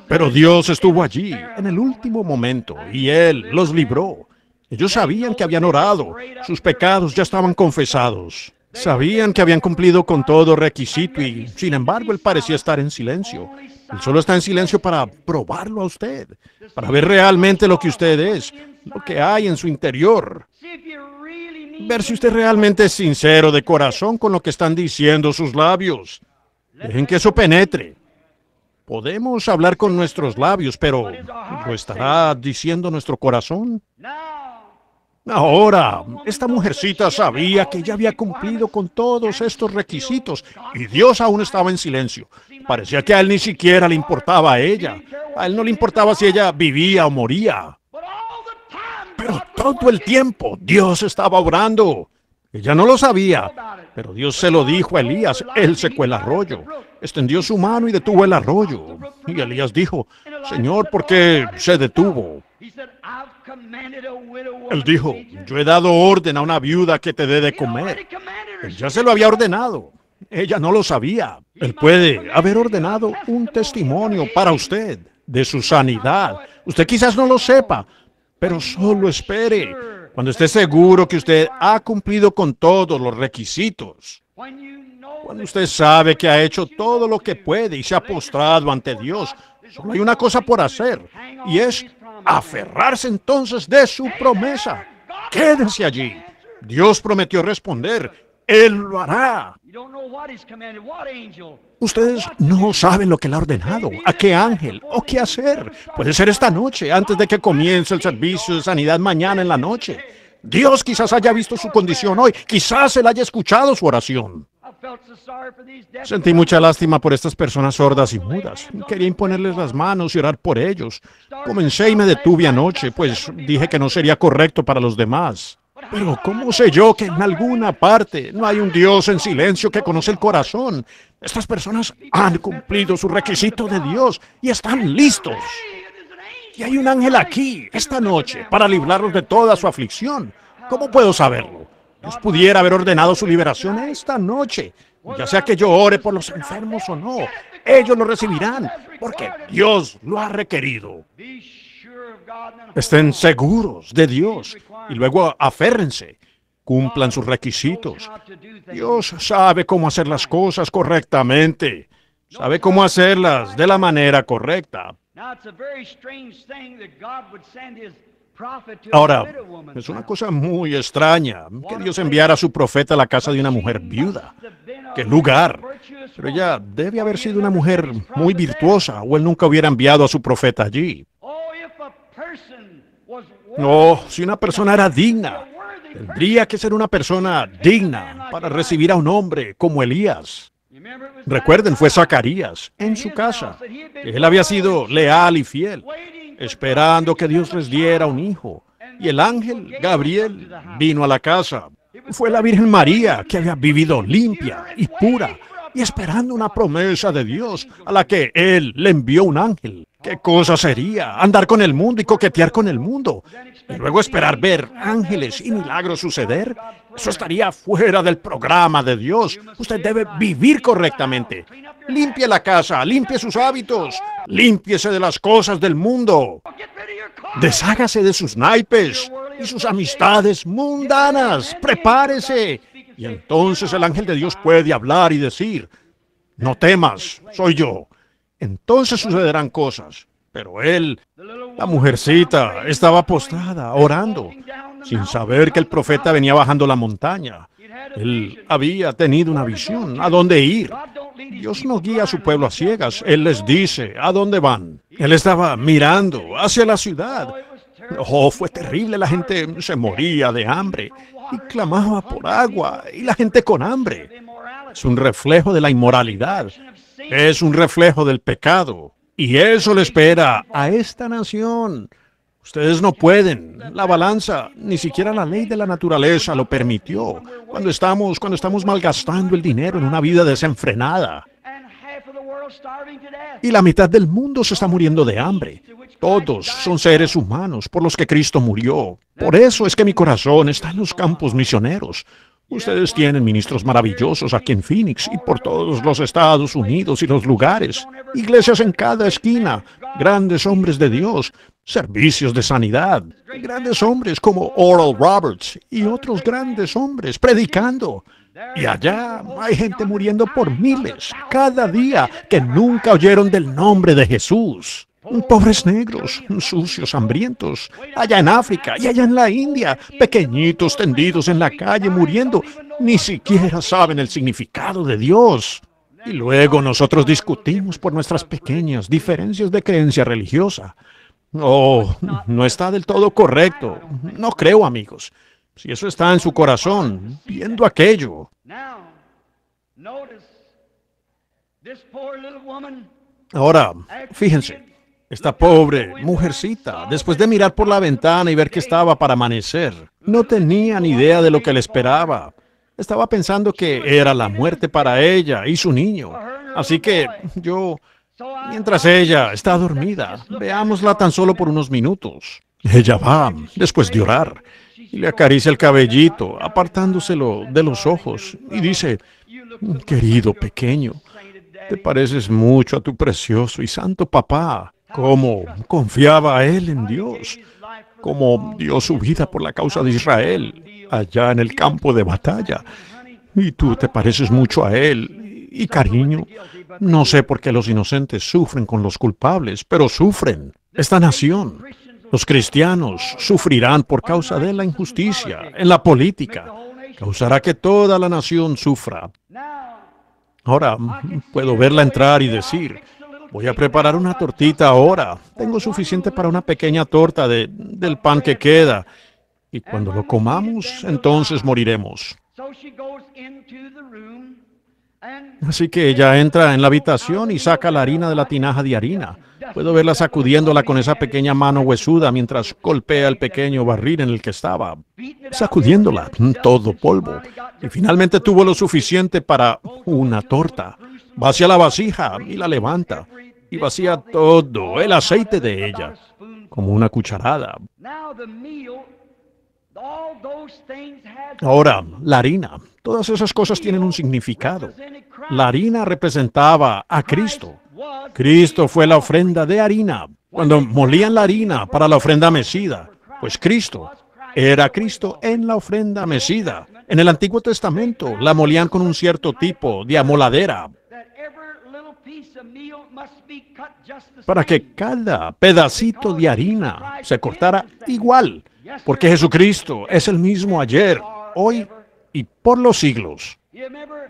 Pero Dios estuvo allí en el último momento y Él los libró. Ellos sabían que habían orado, sus pecados ya estaban confesados. Sabían que habían cumplido con todo requisito y, sin embargo, él parecía estar en silencio. Él solo está en silencio para probarlo a usted, para ver realmente lo que usted es, lo que hay en su interior. Ver si usted realmente es sincero de corazón con lo que están diciendo sus labios. Dejen que eso penetre. Podemos hablar con nuestros labios, pero ¿lo estará diciendo nuestro corazón? Ahora, esta mujercita sabía que ya había cumplido con todos estos requisitos y Dios aún estaba en silencio. Parecía que a él ni siquiera le importaba a ella. A él no le importaba si ella vivía o moría. Pero todo el tiempo Dios estaba orando. Ella no lo sabía, pero Dios se lo dijo a Elías. Él secó el arroyo, extendió su mano y detuvo el arroyo. Y Elías dijo, Señor, ¿por qué se detuvo? Él dijo, yo he dado orden a una viuda que te dé de comer. Él ya se lo había ordenado. Ella no lo sabía. Él puede haber ordenado un testimonio para usted de su sanidad. Usted quizás no lo sepa, pero solo espere cuando esté seguro que usted ha cumplido con todos los requisitos. Cuando usted sabe que ha hecho todo lo que puede y se ha postrado ante Dios, solo hay una cosa por hacer y es aferrarse entonces de su promesa. Quédense allí. Dios prometió responder él lo hará. Ustedes no saben lo que le ha ordenado, a qué ángel o qué hacer. Puede ser esta noche, antes de que comience el servicio de sanidad mañana en la noche. Dios quizás haya visto su condición hoy, quizás él haya escuchado su oración. Sentí mucha lástima por estas personas sordas y mudas. Quería imponerles las manos y orar por ellos. Comencé y me detuve anoche, pues dije que no sería correcto para los demás. Pero ¿cómo sé yo que en alguna parte no hay un Dios en silencio que conoce el corazón? Estas personas han cumplido su requisito de Dios y están listos. Y hay un ángel aquí, esta noche, para librarlos de toda su aflicción. ¿Cómo puedo saberlo? Dios pudiera haber ordenado su liberación esta noche, ya sea que yo ore por los enfermos o no. Ellos lo recibirán, porque Dios lo ha requerido. Estén seguros de Dios y luego aférrense. Cumplan sus requisitos. Dios sabe cómo hacer las cosas correctamente. Sabe cómo hacerlas de la manera correcta. Ahora, es una cosa muy extraña que Dios enviara a su profeta a la casa de una mujer viuda. ¡Qué lugar! Pero ella debe haber sido una mujer muy virtuosa o él nunca hubiera enviado a su profeta allí. No, si una persona era digna, tendría que ser una persona digna para recibir a un hombre como Elías. Recuerden, fue Zacarías en su casa. Él había sido leal y fiel, esperando que Dios les diera un hijo. Y el ángel Gabriel vino a la casa. Fue la Virgen María que había vivido limpia y pura y esperando una promesa de Dios a la que él le envió un ángel. ¿Qué cosa sería andar con el mundo y coquetear con el mundo? Y luego esperar ver ángeles y milagros suceder. Eso estaría fuera del programa de Dios. Usted debe vivir correctamente. Limpie la casa, limpie sus hábitos, límpiese de las cosas del mundo. Deshágase de sus naipes y sus amistades mundanas. Prepárese. Y entonces el ángel de Dios puede hablar y decir, no temas, soy yo entonces sucederán cosas. Pero él, la mujercita, estaba apostada, orando, sin saber que el profeta venía bajando la montaña. Él había tenido una visión, a dónde ir. Dios no guía a su pueblo a ciegas, Él les dice, ¿a dónde van? Él estaba mirando hacia la ciudad. Oh, fue terrible, la gente se moría de hambre y clamaba por agua, y la gente con hambre. Es un reflejo de la inmoralidad, es un reflejo del pecado. Y eso le espera a esta nación. Ustedes no pueden. La balanza, ni siquiera la ley de la naturaleza lo permitió. Cuando estamos, cuando estamos malgastando el dinero en una vida desenfrenada. Y la mitad del mundo se está muriendo de hambre. Todos son seres humanos por los que Cristo murió. Por eso es que mi corazón está en los campos misioneros. Ustedes tienen ministros maravillosos aquí en Phoenix y por todos los Estados Unidos y los lugares. Iglesias en cada esquina, grandes hombres de Dios, servicios de sanidad, grandes hombres como Oral Roberts y otros grandes hombres predicando. Y allá hay gente muriendo por miles cada día que nunca oyeron del nombre de Jesús. Pobres negros, sucios, hambrientos, allá en África y allá en la India, pequeñitos tendidos en la calle muriendo, ni siquiera saben el significado de Dios. Y luego nosotros discutimos por nuestras pequeñas diferencias de creencia religiosa. Oh, no está del todo correcto. No creo, amigos. Si eso está en su corazón, viendo aquello. Ahora, fíjense, esta pobre mujercita, después de mirar por la ventana y ver que estaba para amanecer, no tenía ni idea de lo que le esperaba. Estaba pensando que era la muerte para ella y su niño. Así que yo, mientras ella está dormida, veámosla tan solo por unos minutos. Ella va, después de orar, y le acaricia el cabellito, apartándoselo de los ojos, y dice, querido pequeño, te pareces mucho a tu precioso y santo papá cómo confiaba él en Dios, cómo dio su vida por la causa de Israel allá en el campo de batalla. Y tú te pareces mucho a él. Y cariño, no sé por qué los inocentes sufren con los culpables, pero sufren. Esta nación, los cristianos, sufrirán por causa de la injusticia en la política. Causará que toda la nación sufra. Ahora puedo verla entrar y decir, Voy a preparar una tortita ahora. Tengo suficiente para una pequeña torta de, del pan que queda. Y cuando lo comamos, entonces moriremos. Así que ella entra en la habitación y saca la harina de la tinaja de harina. Puedo verla sacudiéndola con esa pequeña mano huesuda mientras golpea el pequeño barril en el que estaba, sacudiéndola, todo polvo. Y finalmente tuvo lo suficiente para una torta. Va hacia la vasija y la levanta y vacía todo el aceite de ella, como una cucharada. Ahora, la harina. Todas esas cosas tienen un significado. La harina representaba a Cristo. Cristo fue la ofrenda de harina. Cuando molían la harina para la ofrenda mecida, pues Cristo era Cristo en la ofrenda mecida. En el Antiguo Testamento la molían con un cierto tipo de amoladera para que cada pedacito de harina se cortara igual, porque Jesucristo es el mismo ayer, hoy y por los siglos.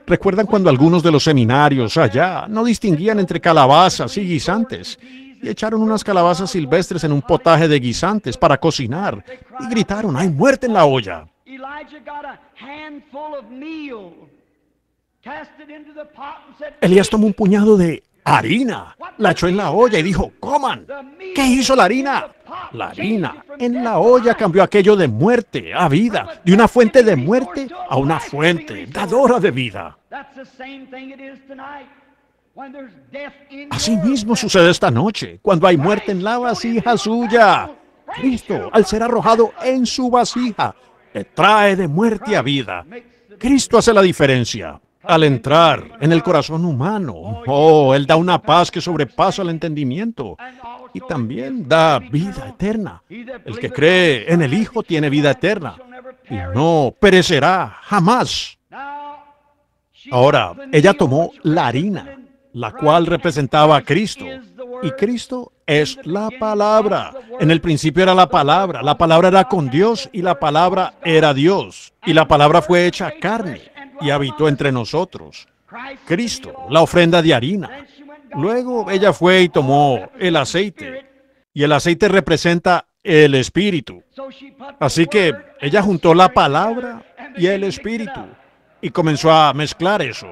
¿Recuerdan cuando algunos de los seminarios allá no distinguían entre calabazas y guisantes? Y echaron unas calabazas silvestres en un potaje de guisantes para cocinar y gritaron, ¡hay muerte en la olla! Elías tomó un puñado de harina, la echó en la olla y dijo, coman. ¿Qué hizo la harina? La harina en la olla cambió aquello de muerte a vida, de una fuente de muerte a una fuente dadora de vida. Así mismo sucede esta noche, cuando hay muerte en la vasija suya. Cristo, al ser arrojado en su vasija, le trae de muerte a vida. Cristo hace la diferencia al entrar en el corazón humano. Oh, Él da una paz que sobrepasa el entendimiento y también da vida eterna. El que cree en el Hijo tiene vida eterna y no perecerá jamás. Ahora, ella tomó la harina, la cual representaba a Cristo. Y Cristo es la palabra. En el principio era la palabra. La palabra era con Dios y la palabra era Dios. Y la palabra fue hecha carne y habitó entre nosotros. Cristo, la ofrenda de harina. Luego ella fue y tomó el aceite, y el aceite representa el Espíritu. Así que ella juntó la palabra y el Espíritu y comenzó a mezclar eso.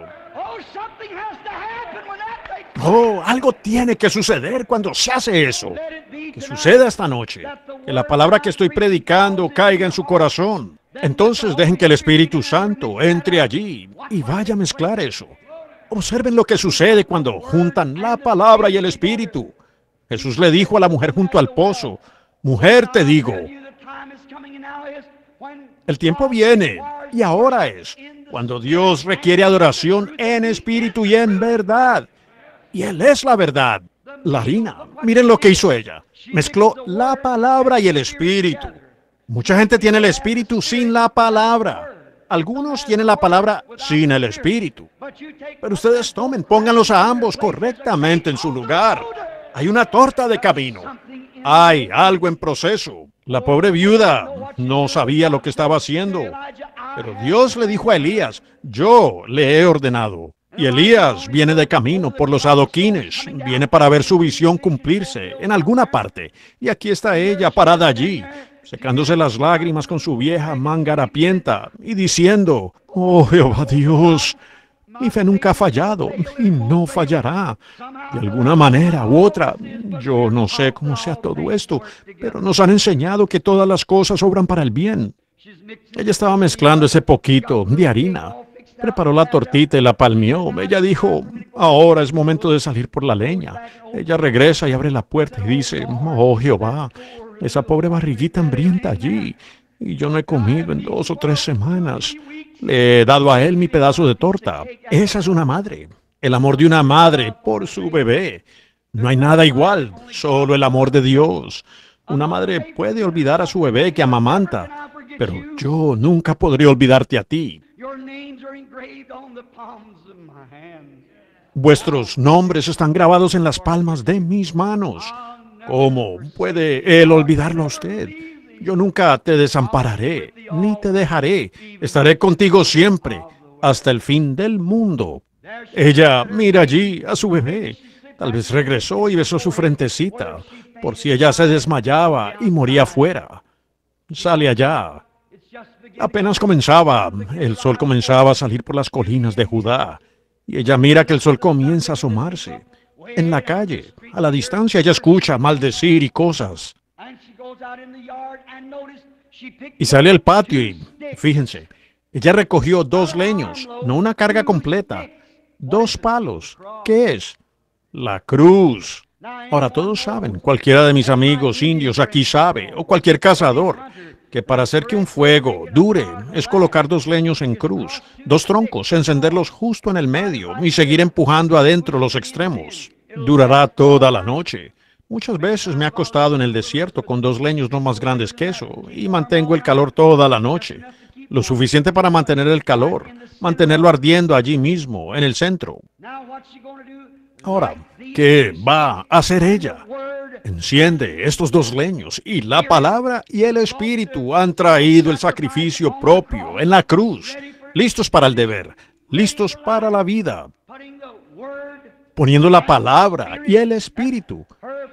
Oh, algo tiene que suceder cuando se hace eso. Que suceda esta noche. Que la palabra que estoy predicando caiga en su corazón. Entonces dejen que el Espíritu Santo entre allí y vaya a mezclar eso. Observen lo que sucede cuando juntan la palabra y el Espíritu. Jesús le dijo a la mujer junto al pozo, mujer te digo, el tiempo viene y ahora es cuando Dios requiere adoración en espíritu y en verdad. Y Él es la verdad, la harina. Miren lo que hizo ella. Mezcló la palabra y el espíritu. Mucha gente tiene el espíritu sin la palabra. Algunos tienen la palabra sin el espíritu. Pero ustedes tomen, pónganlos a ambos correctamente en su lugar. Hay una torta de camino. Hay algo en proceso. La pobre viuda no sabía lo que estaba haciendo. Pero Dios le dijo a Elías, yo le he ordenado. Y Elías viene de camino por los adoquines, viene para ver su visión cumplirse en alguna parte. Y aquí está ella parada allí secándose las lágrimas con su vieja manga harapienta y diciendo, Oh Jehová Dios, mi fe nunca ha fallado y no fallará. De alguna manera u otra, yo no sé cómo sea todo esto, pero nos han enseñado que todas las cosas obran para el bien. Ella estaba mezclando ese poquito de harina. Preparó la tortita y la palmió. Ella dijo, ahora es momento de salir por la leña. Ella regresa y abre la puerta y dice, oh Jehová, esa pobre barriguita hambrienta allí, y yo no he comido en dos o tres semanas. Le he dado a él mi pedazo de torta. Esa es una madre, el amor de una madre por su bebé. No hay nada igual, solo el amor de Dios. Una madre puede olvidar a su bebé que amamanta, pero yo nunca podré olvidarte a ti. Vuestros nombres están grabados en las palmas de mis manos. ¿Cómo puede él olvidarlo a usted? Yo nunca te desampararé, ni te dejaré. Estaré contigo siempre, hasta el fin del mundo. Ella mira allí a su bebé. Tal vez regresó y besó su frentecita, por si ella se desmayaba y moría afuera. Sale allá. Apenas comenzaba, el sol comenzaba a salir por las colinas de Judá, y ella mira que el sol comienza a asomarse en la calle, a la distancia, ella escucha maldecir y cosas. Y sale al patio y, fíjense, ella recogió dos leños, no una carga completa, dos palos. ¿Qué es? La cruz. Ahora todos saben, cualquiera de mis amigos indios aquí sabe, o cualquier cazador, que para hacer que un fuego dure es colocar dos leños en cruz, dos troncos, encenderlos justo en el medio y seguir empujando adentro los extremos. Durará toda la noche. Muchas veces me he acostado en el desierto con dos leños no más grandes que eso y mantengo el calor toda la noche. Lo suficiente para mantener el calor, mantenerlo ardiendo allí mismo, en el centro. Ahora, ¿qué va a hacer ella? Enciende estos dos leños y la palabra y el espíritu han traído el sacrificio propio en la cruz, listos para el deber, listos para la vida, poniendo la palabra y el espíritu.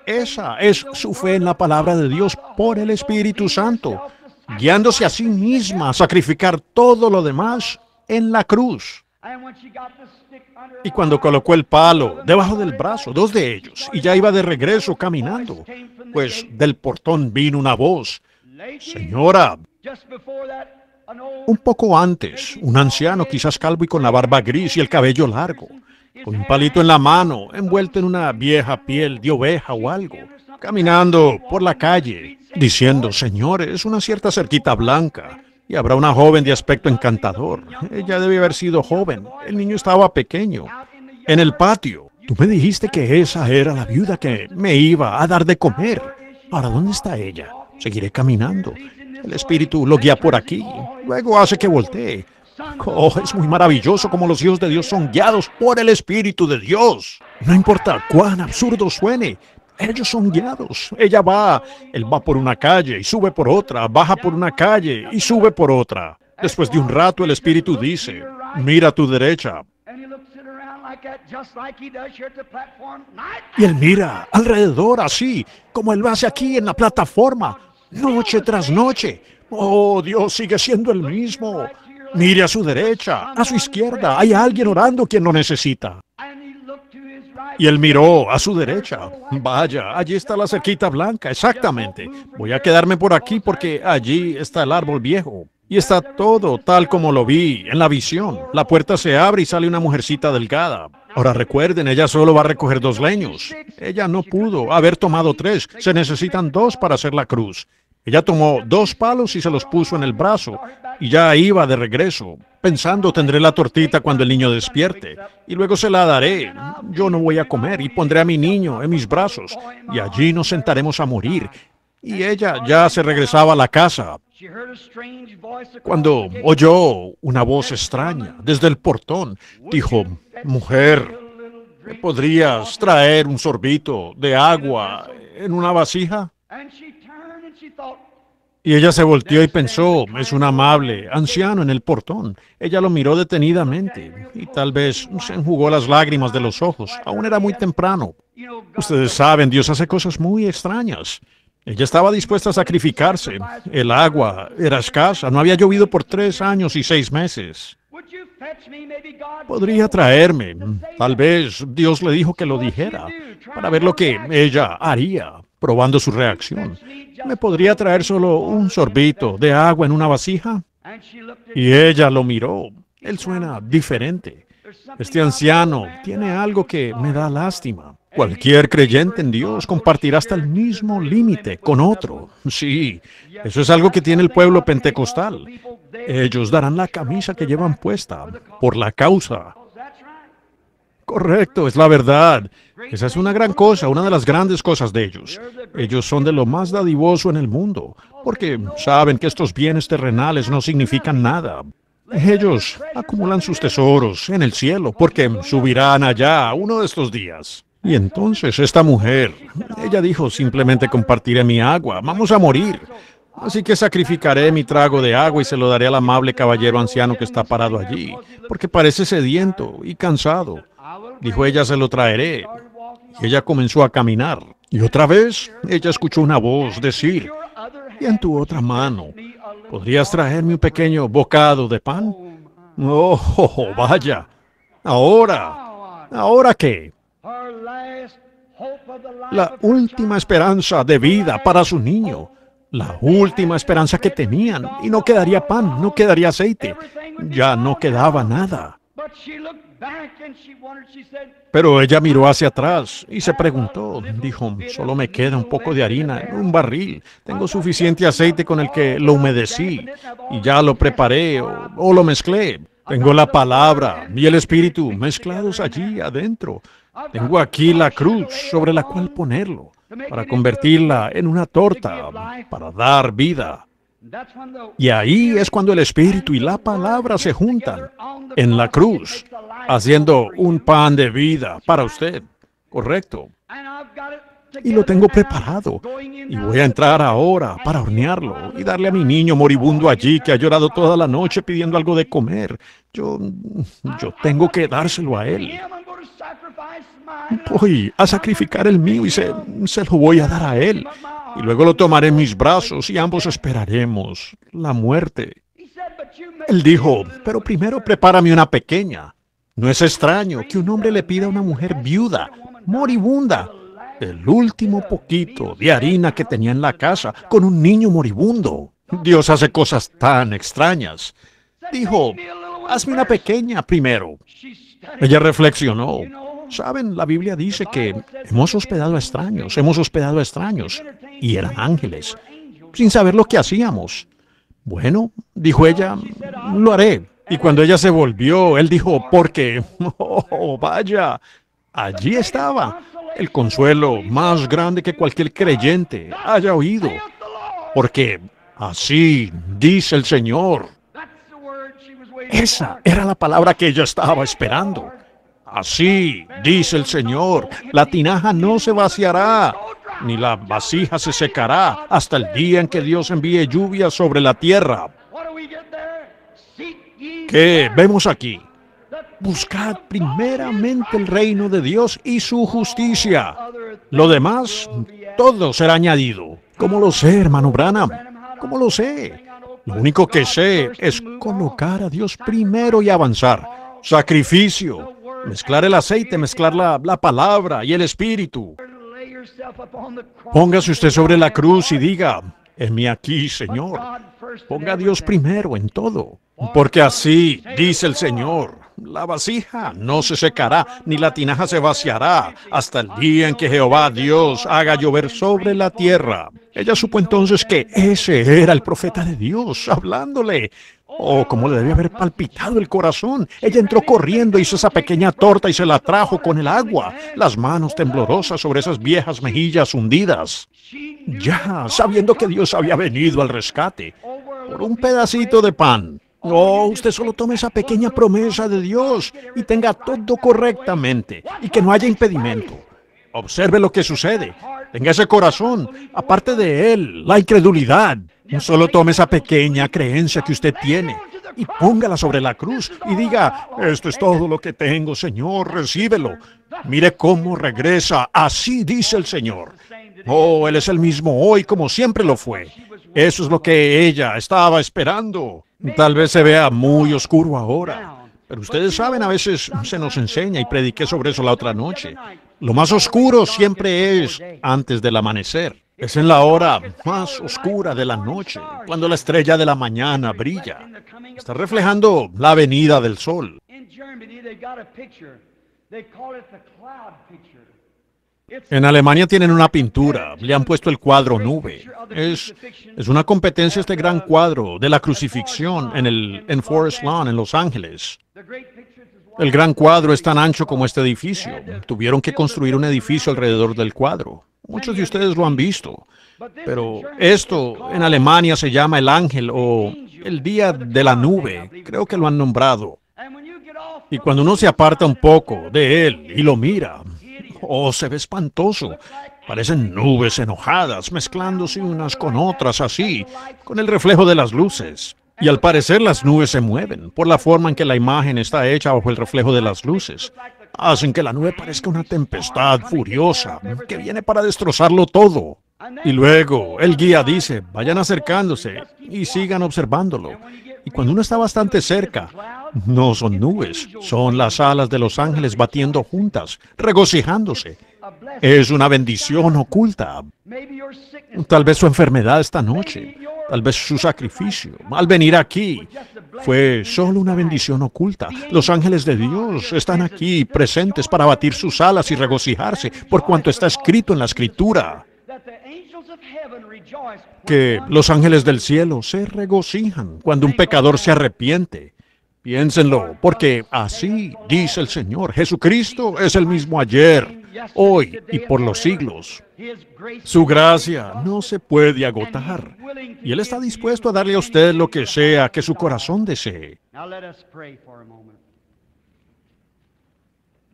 Esa es su fe en la palabra de Dios por el Espíritu Santo, guiándose a sí misma a sacrificar todo lo demás en la cruz. Y cuando colocó el palo debajo del brazo, dos de ellos, y ya iba de regreso caminando, pues del portón vino una voz, Señora, un poco antes, un anciano quizás calvo y con la barba gris y el cabello largo, con un palito en la mano, envuelto en una vieja piel de oveja o algo, caminando por la calle, diciendo, «Señores, es una cierta cerquita blanca y habrá una joven de aspecto encantador. Ella debe haber sido joven. El niño estaba pequeño. En el patio. Tú me dijiste que esa era la viuda que me iba a dar de comer. ahora dónde está ella? Seguiré caminando. El espíritu lo guía por aquí. Luego hace que voltee. Oh, es muy maravilloso como los hijos de Dios son guiados por el Espíritu de Dios. No importa cuán absurdo suene, ellos son guiados. Ella va, él va por una calle y sube por otra, baja por una calle y sube por otra. Después de un rato el espíritu dice, mira a tu derecha. Y él mira alrededor así, como él lo hace aquí en la plataforma, noche tras noche. Oh, Dios sigue siendo el mismo. Mire a su derecha, a su izquierda. Hay alguien orando quien lo necesita. Y él miró a su derecha. Vaya, allí está la cerquita blanca, exactamente. Voy a quedarme por aquí porque allí está el árbol viejo. Y está todo tal como lo vi en la visión. La puerta se abre y sale una mujercita delgada. Ahora recuerden, ella solo va a recoger dos leños. Ella no pudo haber tomado tres. Se necesitan dos para hacer la cruz. Ella tomó dos palos y se los puso en el brazo y ya iba de regreso, pensando tendré la tortita cuando el niño despierte y luego se la daré. Yo no voy a comer y pondré a mi niño en mis brazos y allí nos sentaremos a morir. Y ella ya se regresaba a la casa cuando oyó una voz extraña desde el portón. Dijo, mujer, ¿podrías traer un sorbito de agua en una vasija? Y ella se volteó y pensó, es un amable anciano en el portón. Ella lo miró detenidamente y tal vez se enjugó las lágrimas de los ojos. Aún era muy temprano. Ustedes saben, Dios hace cosas muy extrañas. Ella estaba dispuesta a sacrificarse. El agua era escasa, no había llovido por tres años y seis meses. Podría traerme. Tal vez Dios le dijo que lo dijera para ver lo que ella haría probando su reacción. ¿Me podría traer solo un sorbito de agua en una vasija? Y ella lo miró. Él suena diferente. Este anciano tiene algo que me da lástima. Cualquier creyente en Dios compartirá hasta el mismo límite con otro. Sí, eso es algo que tiene el pueblo pentecostal. Ellos darán la camisa que llevan puesta por la causa Correcto, es la verdad. Esa es una gran cosa, una de las grandes cosas de ellos. Ellos son de lo más dadivoso en el mundo, porque saben que estos bienes terrenales no significan nada. Ellos acumulan sus tesoros en el cielo, porque subirán allá uno de estos días. Y entonces esta mujer, ella dijo, simplemente compartiré mi agua, vamos a morir. Así que sacrificaré mi trago de agua y se lo daré al amable caballero anciano que está parado allí, porque parece sediento y cansado. Dijo ella, se lo traeré. ella comenzó a caminar. Y otra vez ella escuchó una voz decir, y en tu otra mano, ¿podrías traerme un pequeño bocado de pan? (laughs) Oh, vaya. Ahora, ¿ahora qué? La última esperanza de vida para su niño. La última esperanza que tenían. Y no quedaría pan, no quedaría aceite. Ya no quedaba nada. Pero ella miró hacia atrás y se preguntó, dijo, solo me queda un poco de harina en un barril, tengo suficiente aceite con el que lo humedecí y ya lo preparé o, lo mezclé. Tengo la palabra y el espíritu mezclados allí adentro. Tengo aquí la cruz sobre la cual ponerlo, para convertirla en una torta, para dar vida. Y ahí es cuando el Espíritu y la palabra se juntan en la cruz, haciendo un pan de vida para usted. Correcto. Y lo tengo preparado. Y voy a entrar ahora para hornearlo y darle a mi niño moribundo allí que ha llorado toda la noche pidiendo algo de comer. Yo, yo tengo que dárselo a él. Voy a sacrificar el mío y se, se lo voy a dar a él y luego lo tomaré en mis brazos y ambos esperaremos la muerte. Él dijo, pero primero prepárame una pequeña. No es extraño que un hombre le pida a una mujer viuda, moribunda, el último poquito de harina que tenía en la casa con un niño moribundo. Dios hace cosas tan extrañas. Dijo, hazme una pequeña primero. Ella reflexionó. Saben, la Biblia dice que hemos hospedado a extraños, hemos hospedado a extraños, y eran ángeles, sin saber lo que hacíamos. Bueno, dijo ella, lo haré. Y cuando ella se volvió, él dijo, porque, (laughs) oh, vaya, allí estaba el consuelo más grande que cualquier creyente haya oído. Porque así dice el Señor. Esa era la palabra que ella estaba esperando. Así dice el Señor, la tinaja no se vaciará ni la vasija se secará hasta el día en que Dios envíe lluvia sobre la tierra. ¿Qué vemos aquí? Buscad primeramente el reino de Dios y su justicia. Lo demás, todo será añadido. ¿Cómo lo sé, hermano Branham? ¿Cómo lo sé? Lo único que sé es colocar a Dios primero y avanzar. Sacrificio, mezclar el aceite, mezclar la, la palabra y el espíritu. Póngase usted sobre la cruz y diga, en mí aquí, Señor. Ponga a Dios primero en todo. Porque así dice el Señor, la vasija no se secará, ni la tinaja se vaciará, hasta el día en que Jehová Dios haga llover sobre la tierra. Ella supo entonces que ese era el profeta de Dios, hablándole. Oh, cómo le debía haber palpitado el corazón. Ella entró corriendo, hizo esa pequeña torta y se la trajo con el agua, las manos temblorosas sobre esas viejas mejillas hundidas. Ya, sabiendo que Dios había venido al rescate, por un pedacito de pan. No, usted solo tome esa pequeña promesa de Dios y tenga todo correctamente y que no haya impedimento. Observe lo que sucede. Tenga ese corazón, aparte de él, la incredulidad solo tome esa pequeña creencia que usted tiene y póngala sobre la cruz y diga, esto es todo lo que tengo, Señor, recíbelo. Mire cómo regresa, así dice el Señor. Oh, Él es el mismo hoy como siempre lo fue. Eso es lo que ella estaba esperando. Tal vez se vea muy oscuro ahora, pero ustedes saben, a veces se nos enseña y prediqué sobre eso la otra noche. Lo más oscuro siempre es antes del amanecer. Es en la hora más oscura de la noche, cuando la estrella de la mañana brilla. Está reflejando la venida del sol. En Alemania tienen una pintura, le han puesto el cuadro nube. Es, una competencia este gran cuadro de la crucifixión en, el, en Forest Lawn, en Los Ángeles. El gran cuadro es tan ancho como este edificio. Tuvieron que construir un edificio alrededor del cuadro. Muchos de ustedes lo han visto, pero esto en Alemania se llama el ángel o el día de la nube, creo que lo han nombrado. Y cuando uno se aparta un poco de él y lo mira, oh, se ve espantoso. Parecen nubes enojadas, mezclándose unas con otras así, con el reflejo de las luces. Y al parecer las nubes se mueven por la forma en que la imagen está hecha bajo el reflejo de las luces. Hacen que la nube parezca una tempestad furiosa que viene para destrozarlo todo. Y luego el guía dice, vayan acercándose y sigan observándolo. Y cuando uno está bastante cerca, no son nubes, son las alas de los ángeles batiendo juntas, regocijándose es una bendición oculta. Tal vez su enfermedad esta noche, tal vez su sacrificio al venir aquí fue solo una bendición oculta. Los ángeles de Dios están aquí presentes para batir sus alas y regocijarse por cuanto está escrito en la escritura que los ángeles del cielo se regocijan cuando un pecador se arrepiente. Piénsenlo, porque así dice el Señor. Jesucristo es el mismo ayer, hoy y por los siglos. Su gracia no se puede agotar y Él está dispuesto a darle a usted lo que sea que su corazón desee.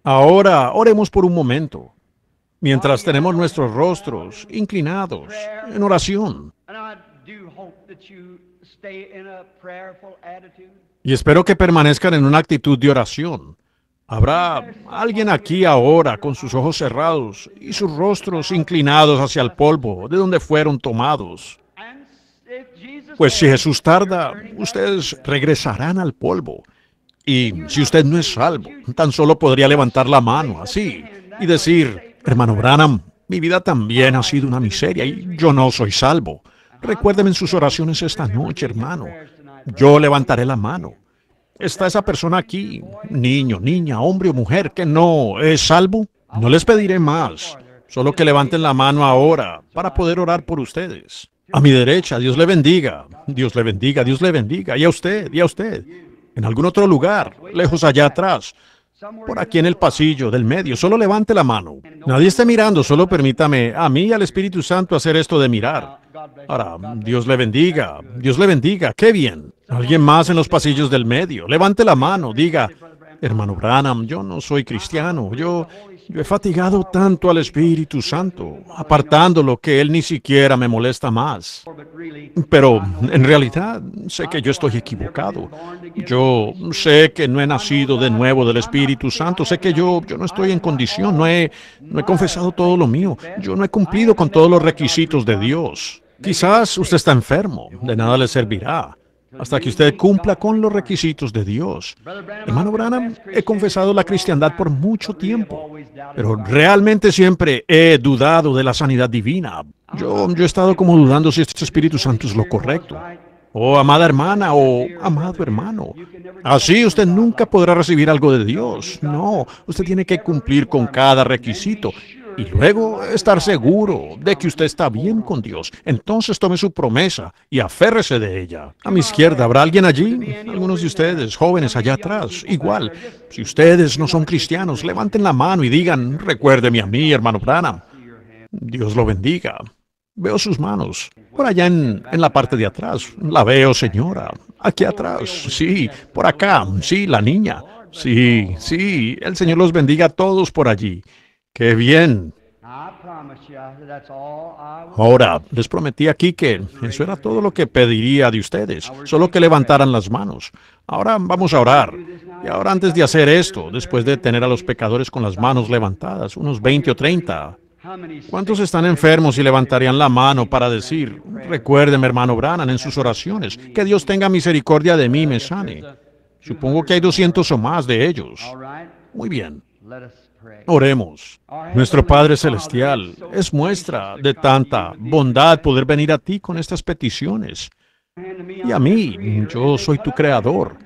Ahora oremos por un momento, mientras tenemos nuestros rostros inclinados en oración. Y espero que permanezcan en una actitud de oración. Habrá alguien aquí ahora con sus ojos cerrados y sus rostros inclinados hacia el polvo de donde fueron tomados. Pues si Jesús tarda, ustedes regresarán al polvo. Y si usted no es salvo, tan solo podría levantar la mano así y decir, hermano Branham, mi vida también ha sido una miseria y yo no soy salvo. Recuérdeme en sus oraciones esta noche, hermano yo levantaré la mano. ¿Está esa persona aquí, niño, niña, hombre o mujer, que no es salvo? No les pediré más, solo que levanten la mano ahora para poder orar por ustedes. A mi derecha, Dios le bendiga, Dios le bendiga, Dios le bendiga, y a usted, y a usted. En algún otro lugar, lejos allá atrás, por aquí en el pasillo del medio, solo levante la mano. Nadie está mirando, solo permítame a mí y al Espíritu Santo hacer esto de mirar. Uh, Ahora, Dios le bendiga, Dios le bendiga, qué bien. Alguien más en los pasillos del medio, levante la mano, diga, hermano Branham, yo no soy cristiano, yo, yo he fatigado tanto al Espíritu Santo, apartándolo que Él ni siquiera me molesta más. Pero en realidad sé que yo estoy equivocado. Yo sé que no he nacido de nuevo del Espíritu Santo. Sé que yo, yo no estoy en condición. no he confesado todo lo mío. Yo no he cumplido con todos los requisitos de Dios. Quizás usted está enfermo. De nada le servirá hasta que usted cumpla con los requisitos de Dios. Hermano Branham, he confesado la cristiandad por mucho tiempo, pero realmente siempre he dudado de la sanidad divina. Yo, he estado como dudando si este Espíritu Santo es lo correcto. Oh, amada hermana o oh, amado hermano, así usted nunca podrá recibir algo de Dios. No, usted tiene que cumplir con cada requisito y luego estar seguro de que usted está bien con Dios, entonces tome su promesa y aférrese de ella. A mi izquierda habrá alguien allí, algunos de ustedes, jóvenes allá atrás, igual. Si ustedes no son cristianos, levanten la mano y digan, recuérdeme a mí, hermano Prana. Dios lo bendiga. Veo sus manos. Por allá en, en, la parte de atrás. La veo, señora. Aquí atrás. Sí, por acá. Sí, la niña. Sí, sí. El Señor los bendiga a todos por allí. ¡Qué bien! Ahora, les prometí aquí que eso era todo lo que pediría de ustedes, solo que levantaran las manos. Ahora vamos a orar. Y ahora antes de hacer esto, después de tener a los pecadores con las manos levantadas, unos 20 o 30, ¿Cuántos están enfermos y levantarían la mano para decir, recuérdeme hermano Brannan en sus oraciones, que Dios tenga misericordia de mí y me sane? Supongo que hay 200 o más de ellos. Muy bien. Oremos. Nuestro Padre Celestial, es muestra de tanta bondad poder venir a ti con estas peticiones. Y a mí, yo soy tu creador.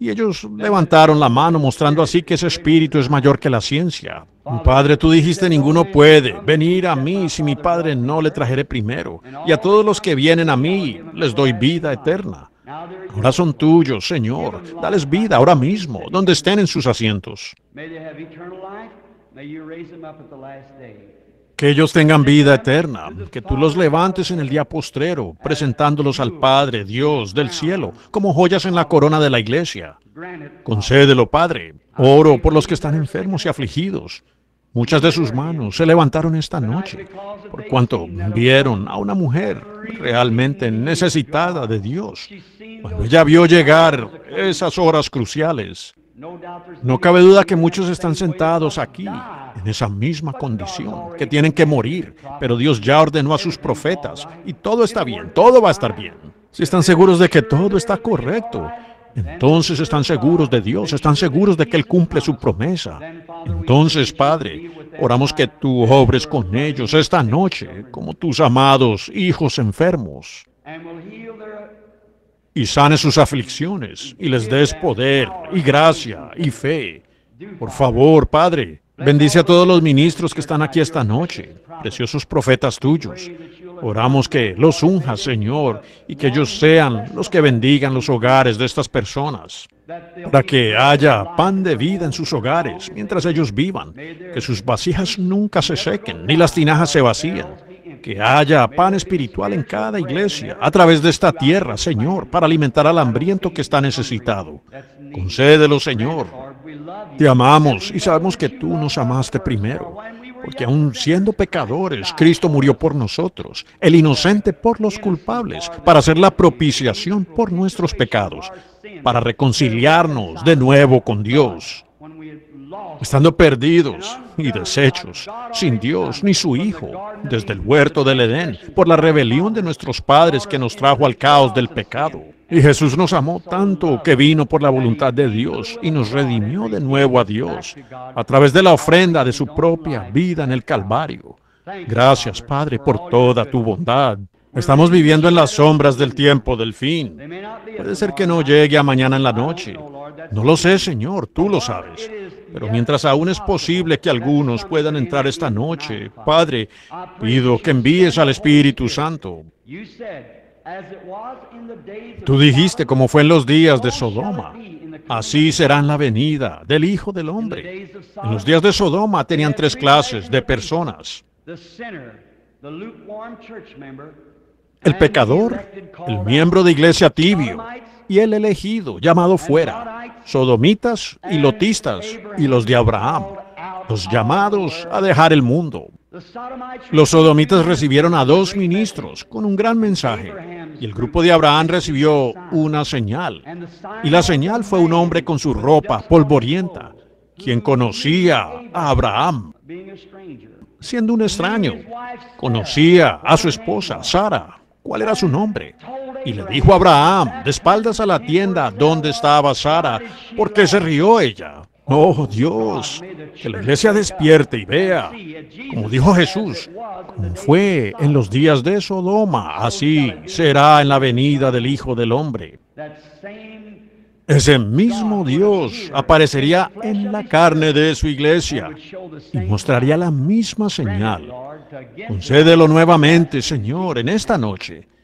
Y ellos levantaron la mano mostrando así que ese espíritu es mayor que la ciencia. Padre, tú dijiste, ninguno puede venir a mí si mi Padre no le trajere primero. Y a todos los que vienen a mí les doy vida eterna. Ahora son tuyos, Señor. Dales vida ahora mismo, donde estén en sus asientos. Que ellos tengan vida eterna, que tú los levantes en el día postrero, presentándolos al Padre, Dios del cielo, como joyas en la corona de la iglesia. Concédelo, Padre. Oro por los que están enfermos y afligidos. Muchas de sus manos se levantaron esta noche, por cuanto vieron a una mujer realmente necesitada de Dios. Cuando ella vio llegar esas horas cruciales, no cabe duda que muchos están sentados aquí en esa misma condición, que tienen que morir, pero Dios ya ordenó a sus profetas y todo está bien, todo va a estar bien. Si están seguros de que todo está correcto, entonces están seguros de Dios, están seguros de que Él cumple su promesa. Entonces, Padre, oramos que tú obres con ellos esta noche como tus amados hijos enfermos y sane sus aflicciones y les des poder y gracia y fe. Por favor, Padre, bendice a todos los ministros que están aquí esta noche, preciosos profetas tuyos. Oramos que los unjas, Señor, y que ellos sean los que bendigan los hogares de estas personas, para que haya pan de vida en sus hogares mientras ellos vivan, que sus vasijas nunca se sequen, ni las tinajas se vacíen que haya pan espiritual en cada iglesia, a través de esta tierra, Señor, para alimentar al hambriento que está necesitado. Concédelo, Señor. Te amamos y sabemos que tú nos amaste primero, porque aún siendo pecadores, Cristo murió por nosotros, el inocente por los culpables, para hacer la propiciación por nuestros pecados, para reconciliarnos de nuevo con Dios estando perdidos y deshechos, sin Dios ni su Hijo, desde el huerto del Edén, por la rebelión de nuestros padres que nos trajo al caos del pecado. Y Jesús nos amó tanto que vino por la voluntad de Dios y nos redimió de nuevo a Dios a través de la ofrenda de su propia vida en el Calvario. Gracias, Padre, por toda tu bondad. Estamos viviendo en las sombras del tiempo del fin. Puede ser que no llegue a mañana en la noche. No lo sé, Señor, tú lo sabes. Pero mientras aún es posible que algunos puedan entrar esta noche, Padre, pido que envíes al Espíritu Santo. Tú dijiste como fue en los días de Sodoma, así será en la venida del Hijo del Hombre. En los días de Sodoma tenían tres clases de personas. El pecador, el miembro de iglesia tibio y el elegido, llamado fuera, sodomitas y lotistas y los de Abraham, los llamados a dejar el mundo. Los sodomitas recibieron a dos ministros con un gran mensaje, y el grupo de Abraham recibió una señal, y la señal fue un hombre con su ropa polvorienta, quien conocía a Abraham, siendo un extraño, conocía a su esposa, Sara, cuál era su nombre, y le dijo a Abraham, de espaldas a la tienda donde estaba Sara, porque se rió ella. Oh Dios, que la iglesia despierte y vea, como dijo Jesús, como fue en los días de Sodoma, así será en la venida del Hijo del Hombre. Ese mismo Dios aparecería en la carne de su iglesia y mostraría la misma señal. Concédelo nuevamente, Señor, en esta noche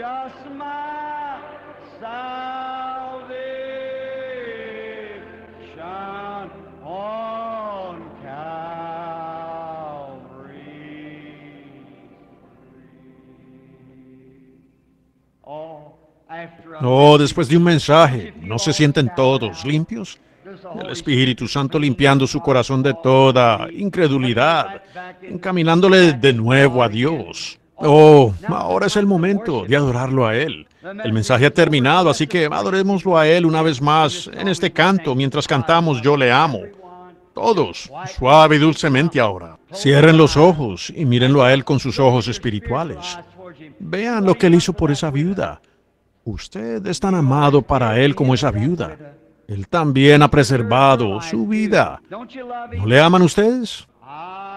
No, oh, oh, después de un mensaje, no se sienten todos limpios. El Espíritu Santo limpiando su corazón de toda incredulidad, encaminándole de nuevo a Dios. Oh, ahora es el momento de adorarlo a Él. El mensaje ha terminado, así que adorémoslo a Él una vez más en este canto mientras cantamos Yo le amo. Todos, suave y dulcemente ahora. Cierren los ojos y mírenlo a Él con sus ojos espirituales. Vean lo que Él hizo por esa viuda. Usted es tan amado para Él como esa viuda. Él también ha preservado su vida. ¿No le aman ustedes? Ah,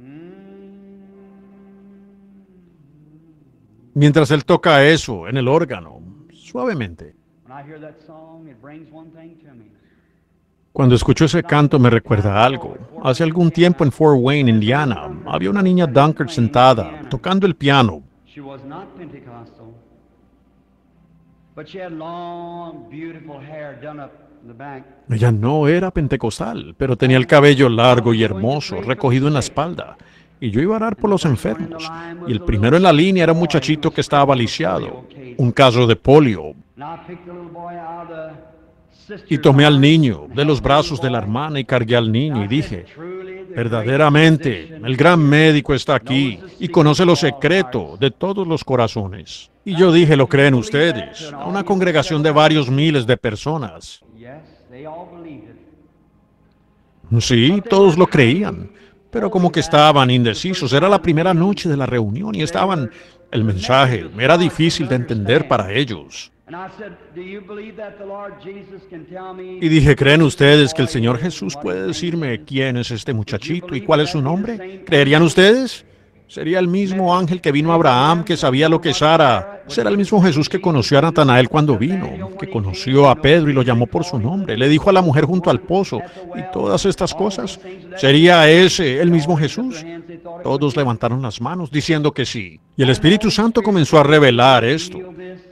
Mm-hmm. Mientras él toca eso en el órgano, suavemente. Cuando escucho ese canto me recuerda algo. Hace algún tiempo en Fort Wayne, Indiana, había una niña Dunker sentada, tocando el piano. She ella no era pentecostal, pero tenía el cabello largo y hermoso, recogido en la espalda. Y yo iba a orar por los enfermos. Y el primero en la línea era un muchachito que estaba lisiado, un caso de polio. Y tomé al niño de los brazos de la hermana y cargué al niño y dije, verdaderamente, el gran médico está aquí y conoce lo secreto de todos los corazones. Y yo dije, lo creen ustedes, a una congregación de varios miles de personas. Sí, todos lo creían, pero como que estaban indecisos. Era la primera noche de la reunión y estaban... El mensaje era difícil de entender para ellos. Y dije, ¿creen ustedes que el Señor Jesús puede decirme quién es este muchachito y cuál es su nombre? ¿Creerían ustedes? Sería el mismo ángel que vino a Abraham, que sabía lo que Sara. Será el mismo Jesús que conoció a Natanael cuando vino, que conoció a Pedro y lo llamó por su nombre. Le dijo a la mujer junto al pozo y todas estas cosas. ¿Sería ese el mismo Jesús? Todos levantaron las manos diciendo que sí. Y el Espíritu Santo comenzó a revelar esto.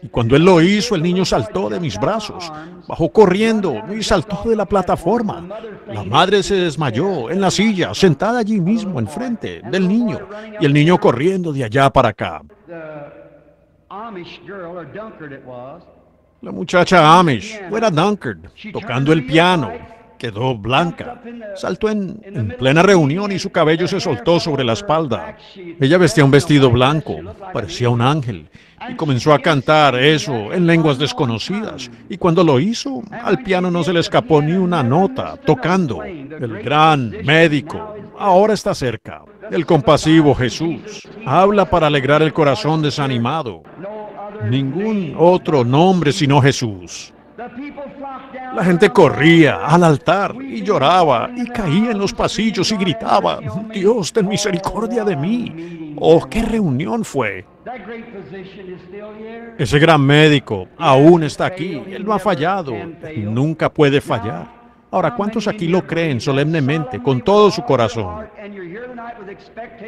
Y cuando él lo hizo, el niño saltó de mis brazos, bajó corriendo y saltó de la plataforma. La madre se desmayó en la silla, sentada allí mismo, enfrente del niño el niño corriendo de allá para acá. La muchacha Amish, fuera Dunkard, tocando el piano quedó blanca. Saltó en, plena reunión y su cabello se soltó sobre la espalda. Ella vestía un vestido blanco, parecía un ángel, y comenzó a cantar eso en lenguas desconocidas. Y cuando lo hizo, al piano no se le escapó ni una nota, tocando. El gran médico ahora está cerca. El compasivo Jesús habla para alegrar el corazón desanimado. Ningún otro nombre sino Jesús. La gente corría al altar y lloraba y caía en los pasillos y gritaba, Dios, ten misericordia de mí. Oh, qué reunión fue. Ese gran médico aún está aquí. Él no ha fallado. Nunca puede fallar. Ahora, ¿cuántos aquí lo creen solemnemente, con todo su corazón?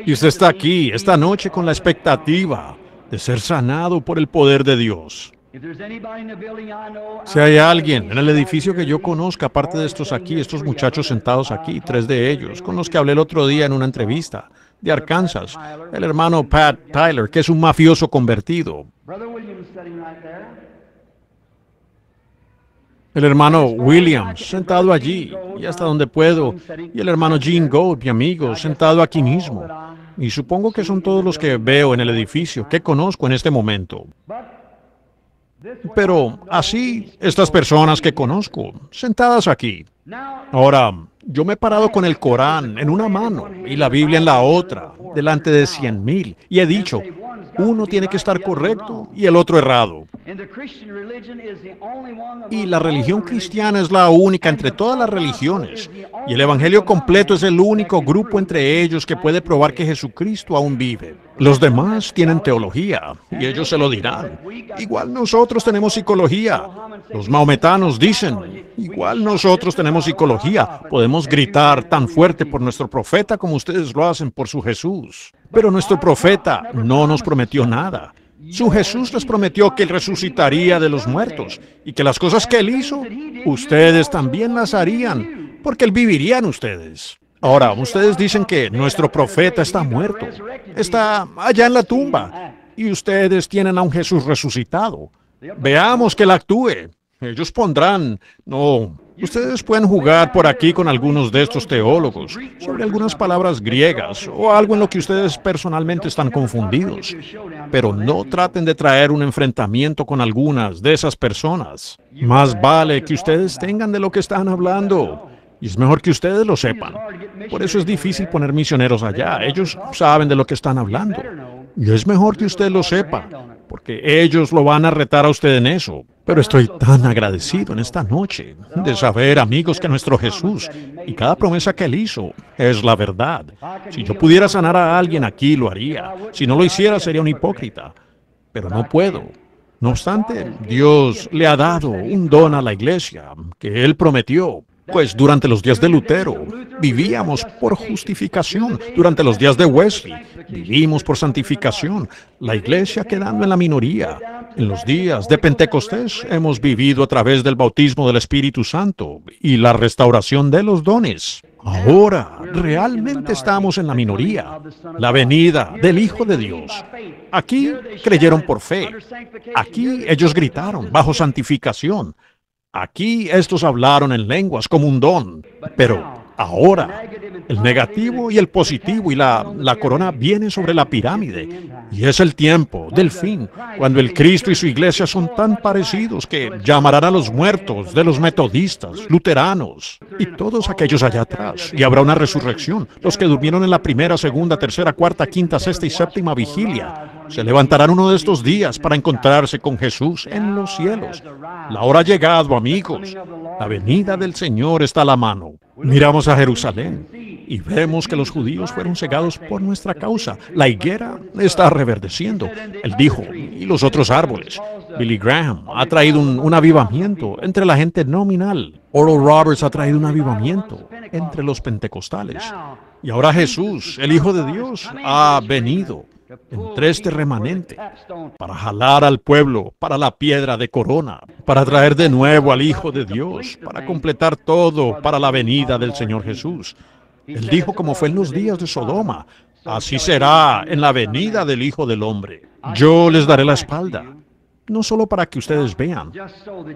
Y usted está aquí esta noche con la expectativa de ser sanado por el poder de Dios. Si hay alguien en el edificio que yo conozca, aparte de estos aquí, estos muchachos sentados aquí, tres de ellos, con los que hablé el otro día en una entrevista de Arkansas, el hermano Pat Tyler, que es un mafioso convertido, el hermano Williams, sentado allí y hasta um, donde puedo, y el hermano Gene Gold, mi amigo, sentado aquí mismo. Y supongo que son todos los que veo en el edificio, que conozco en este momento. Pero así estas personas que conozco, sentadas aquí. Ahora, yo me he parado con el Corán en una mano y la Biblia en la otra, delante de cien mil, y he dicho, uno tiene que estar correcto y el otro errado. Y la religión cristiana es la única entre todas las religiones. Y el Evangelio completo es el único grupo entre ellos que puede probar que Jesucristo aún vive. Los demás tienen teología y ellos se lo dirán. Igual nosotros tenemos psicología. Los maometanos dicen, igual nosotros tenemos psicología. Podemos gritar tan fuerte por nuestro profeta como ustedes lo hacen por su Jesús. Pero nuestro profeta no nos prometió nada. Su Jesús les prometió que él resucitaría de los muertos y que las cosas que él hizo, ustedes también las harían, porque él viviría ustedes. Ahora, ustedes dicen que nuestro profeta está muerto, está allá en la tumba, y ustedes tienen a un Jesús resucitado. Veamos que él actúe. Ellos pondrán, no, Ustedes pueden jugar por aquí con algunos de estos teólogos sobre algunas palabras griegas o algo en lo que ustedes personalmente están confundidos, pero no traten de traer un enfrentamiento con algunas de esas personas. Más vale que ustedes tengan de lo que están hablando y es mejor que ustedes lo sepan. Por eso es difícil poner misioneros allá. Ellos saben de lo que están hablando. Y es mejor que usted lo sepa, porque ellos lo van a retar a usted en eso. Pero estoy tan agradecido en esta noche de saber, amigos, que nuestro Jesús y cada promesa que Él hizo es la verdad. Si yo pudiera sanar a alguien aquí, lo haría. Si no lo hiciera, sería un hipócrita. Pero no puedo. No obstante, Dios le ha dado un don a la iglesia que Él prometió pues durante los días de Lutero vivíamos por justificación, durante los días de Wesley vivimos por santificación, la iglesia quedando en la minoría. En los días de Pentecostés hemos vivido a través del bautismo del Espíritu Santo y la restauración de los dones. Ahora realmente estamos en la minoría, la venida del Hijo de Dios. Aquí creyeron por fe, aquí ellos gritaron bajo santificación. Aquí estos hablaron en lenguas como un don, pero ahora el negativo y el positivo y la, corona vienen sobre la pirámide. Y es el tiempo del fin, cuando el Cristo y su iglesia son tan parecidos que llamarán a los muertos de los metodistas, luteranos y todos aquellos allá atrás. Y habrá una resurrección, los que durmieron en la primera, segunda, tercera, cuarta, quinta, sexta y séptima vigilia se levantarán uno de estos días para encontrarse con Jesús en los cielos. La hora ha llegado, amigos. La venida del Señor está a la mano. Miramos a Jerusalén y vemos que los judíos fueron cegados por nuestra causa. La higuera está reverdeciendo. Él dijo, y los otros árboles. Billy Graham ha traído un, avivamiento entre la gente nominal. Oral Roberts ha traído un avivamiento entre los pentecostales. Y ahora Jesús, el Hijo de Dios, ha venido entre este remanente, para jalar al pueblo, para la piedra de corona, para traer de nuevo al Hijo de Dios, para completar todo para la venida del Señor Jesús. Él dijo como fue en los días de Sodoma, así será en la venida del Hijo del Hombre. Yo les daré la espalda, no solo para que ustedes vean.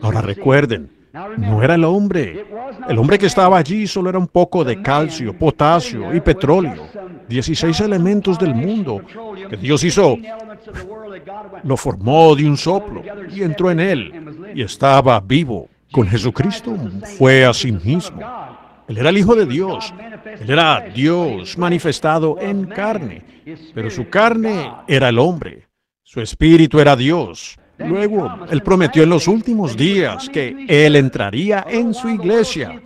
Ahora recuerden, no era el hombre. El hombre que estaba allí solo era un poco de calcio, potasio y petróleo. Dieciséis elementos del mundo que Dios hizo. Lo formó de un soplo y entró en él y estaba vivo. Con Jesucristo fue a sí mismo. Él era el Hijo de Dios. Él era Dios manifestado en carne. Pero su carne era el hombre. Su espíritu era Dios. Luego, él prometió en los últimos días que él entraría en su iglesia.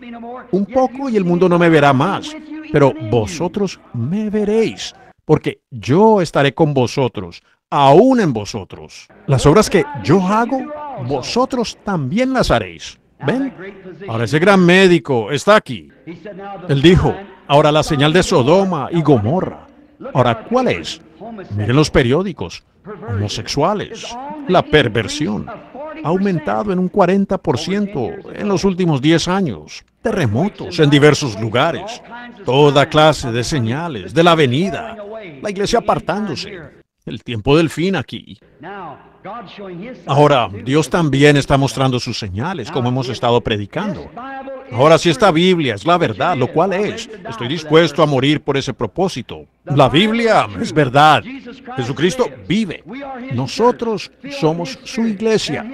Un poco y el mundo no me verá más, pero vosotros me veréis, porque yo estaré con vosotros, aún en vosotros. Las obras que yo hago, vosotros también las haréis. ¿Ven? Ahora ese gran médico está aquí. Él dijo, ahora la señal de Sodoma y Gomorra. Ahora, ¿cuál es? Miren los periódicos, homosexuales, la perversión. Ha aumentado en un 40% en los últimos 10 años. Terremotos en diversos lugares. Toda clase de señales de la avenida. La iglesia apartándose el tiempo del fin aquí. Ahora, Dios también está mostrando sus señales, como hemos estado predicando. Ahora, si esta Biblia es la verdad, lo cual es, estoy dispuesto a morir por ese propósito. La Biblia es verdad. Jesucristo vive. Nosotros somos su iglesia,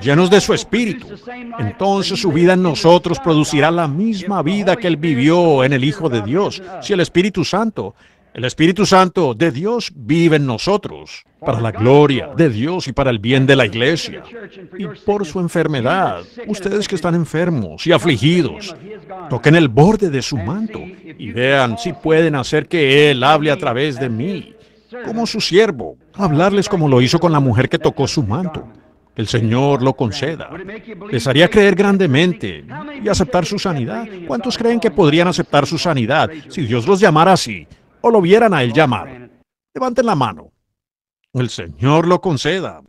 llenos de su espíritu. Entonces su vida en nosotros producirá la misma vida que él vivió en el Hijo de Dios, si el Espíritu Santo el Espíritu Santo de Dios vive en nosotros, para la gloria de Dios y para el bien de la iglesia. Y por su enfermedad, ustedes que están enfermos y afligidos, toquen el borde de su manto y vean si pueden hacer que Él hable a través de mí, como su siervo, hablarles como lo hizo con la mujer que tocó su manto. el Señor lo conceda. Les haría creer grandemente y aceptar su sanidad. ¿Cuántos creen que podrían aceptar su sanidad si Dios los llamara así? o lo vieran a él llamar, levanten la mano. El Señor lo conceda.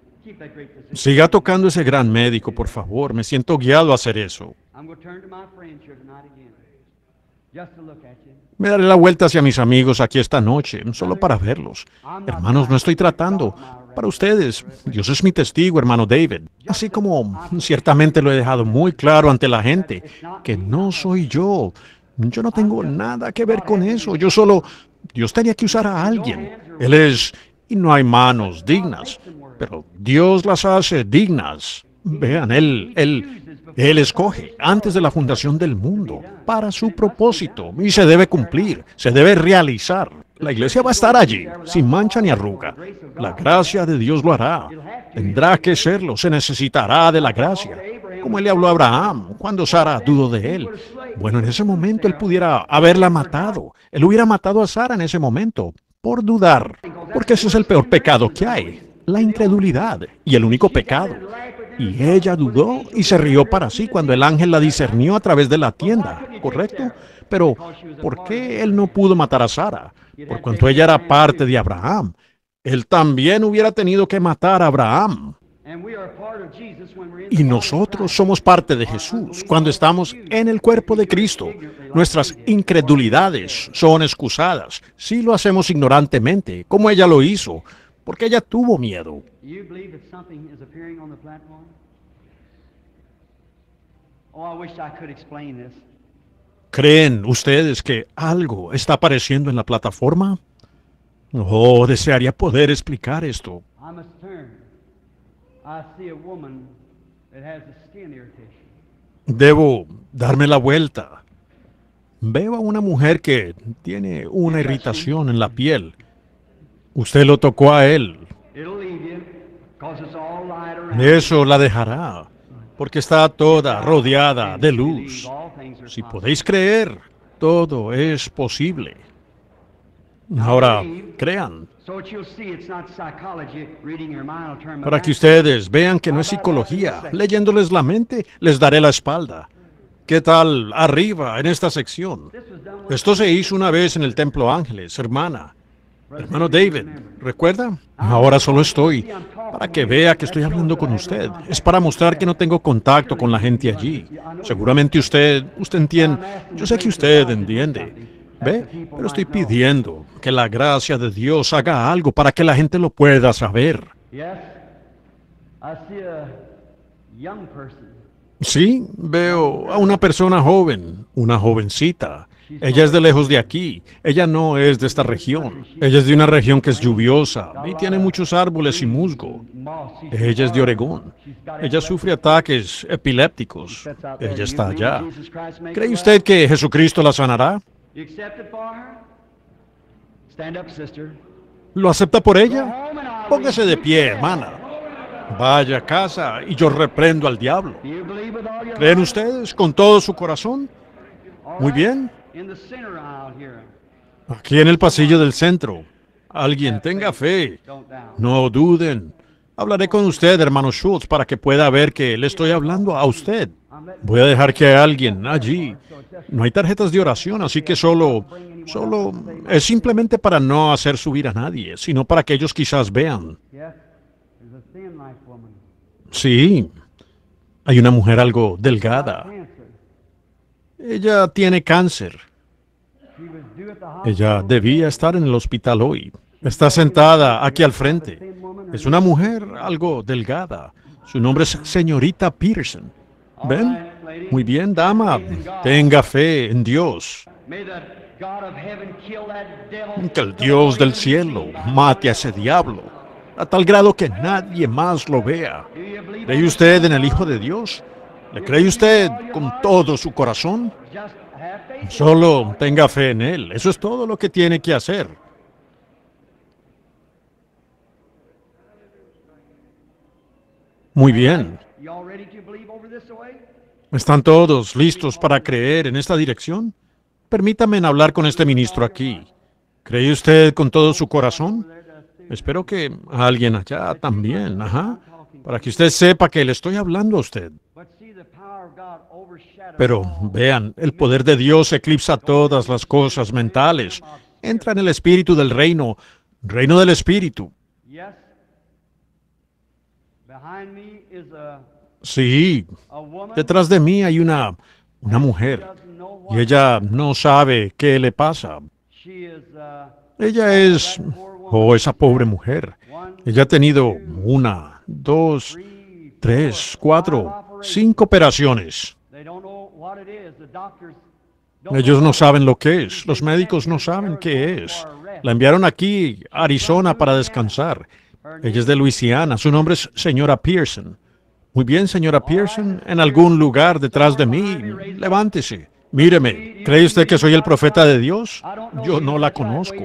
Siga tocando ese gran médico, por favor. Me siento guiado a hacer eso. Me daré la vuelta hacia mis amigos aquí esta noche, solo para verlos. Hermanos, no estoy tratando. Para ustedes, Dios es mi testigo, hermano David. Así como ciertamente lo he dejado muy claro ante la gente, que no soy yo. Yo no tengo nada que ver con eso. Yo solo Dios tenía que usar a alguien. Él es, y no hay manos dignas, pero Dios las hace dignas. Vean, él, él, él escoge antes de la fundación del mundo para su propósito y se debe cumplir, se debe realizar. La iglesia va a estar allí, sin mancha ni arruga. La gracia de Dios lo hará. Tendrá que serlo, se necesitará de la gracia. Como él le habló a Abraham cuando Sara dudó de él. Bueno, en ese momento él pudiera haberla matado. Él hubiera matado a Sara en ese momento por dudar, porque ese es el peor pecado que hay, la incredulidad y el único pecado. Y ella dudó y se rió para sí cuando el ángel la discernió a través de la tienda, ¿correcto? Pero, ¿por qué él no pudo matar a Sara? Por cuanto ella era parte de Abraham. Él también hubiera tenido que matar a Abraham. Y nosotros somos parte de Jesús cuando estamos en el cuerpo de Cristo. Nuestras incredulidades son excusadas si lo hacemos ignorantemente, como ella lo hizo porque ella tuvo miedo. Oh, ¿Creen ustedes que algo está apareciendo en la plataforma? Oh, desearía poder explicar esto. Debo darme la vuelta. Veo a una mujer que tiene una irritación en la piel. Usted lo tocó a él. Eso la dejará, porque está toda rodeada de luz. Si podéis creer, todo es posible. Ahora, crean. Para que ustedes vean que no es psicología, leyéndoles la mente, les daré la espalda. ¿Qué tal arriba en esta sección? Esto se hizo una vez en el Templo Ángeles, hermana. Hermano David, ¿recuerda? Ahora solo estoy para que vea que estoy hablando con usted. Es para mostrar que no tengo contacto con la gente allí. Seguramente usted, usted entiende. Yo sé que usted entiende. ¿Ve? Pero estoy pidiendo que la gracia de Dios haga algo para que la gente lo pueda saber. Sí, veo a una persona joven, una jovencita. Ella es de lejos de aquí. Ella no es de esta región. Ella es de una región que es lluviosa y tiene muchos árboles y musgo. Ella es de Oregón. Ella sufre ataques epilépticos. Ella está allá. ¿Cree usted que Jesucristo la sanará? ¿Lo acepta por ella? Póngase de pie, hermana. Vaya a casa y yo reprendo al diablo. ¿Creen ustedes con todo su corazón? Muy bien. Aquí en el pasillo del centro. Alguien tenga fe. No duden. Hablaré con usted, hermano Schultz, para que pueda ver que le estoy hablando a usted. Voy a dejar que alguien allí. No hay tarjetas de oración, así que solo, solo es simplemente para no hacer subir a nadie, sino para que ellos quizás vean. Sí, hay una mujer algo delgada. Ella tiene cáncer. Ella debía estar en el hospital hoy. Está sentada aquí al frente. Es una mujer algo delgada. Su nombre es señorita Peterson. ¿Ven? Muy bien, dama. Tenga fe en Dios. Que el Dios del cielo mate a ese diablo, a tal grado que nadie más lo vea. ¿Cree usted en el Hijo de Dios? ¿Le cree usted con todo su corazón? Solo tenga fe en Él. Eso es todo lo que tiene que hacer. Muy bien. ¿Están todos listos para creer en esta dirección? Permítame hablar con este ministro aquí. ¿Cree usted con todo su corazón? Espero que alguien allá también, para que usted sepa que le estoy hablando a usted. Pero vean, el poder de Dios eclipsa todas las cosas mentales. Entra en el espíritu del reino, reino del espíritu. Sí, detrás de mí hay una, mujer y ella no sabe qué le pasa. Ella es, oh, esa pobre mujer, ella ha tenido una, dos, tres, cuatro, Cinco operaciones. Ellos no saben lo que es. Los médicos no saben qué es. La enviaron aquí, a Arizona, para descansar. Ella es de Luisiana. Su nombre es señora Pearson. Muy bien, señora Pearson. En algún lugar detrás de mí. Levántese. Míreme, ¿cree usted que soy el profeta de Dios? Yo no la conozco.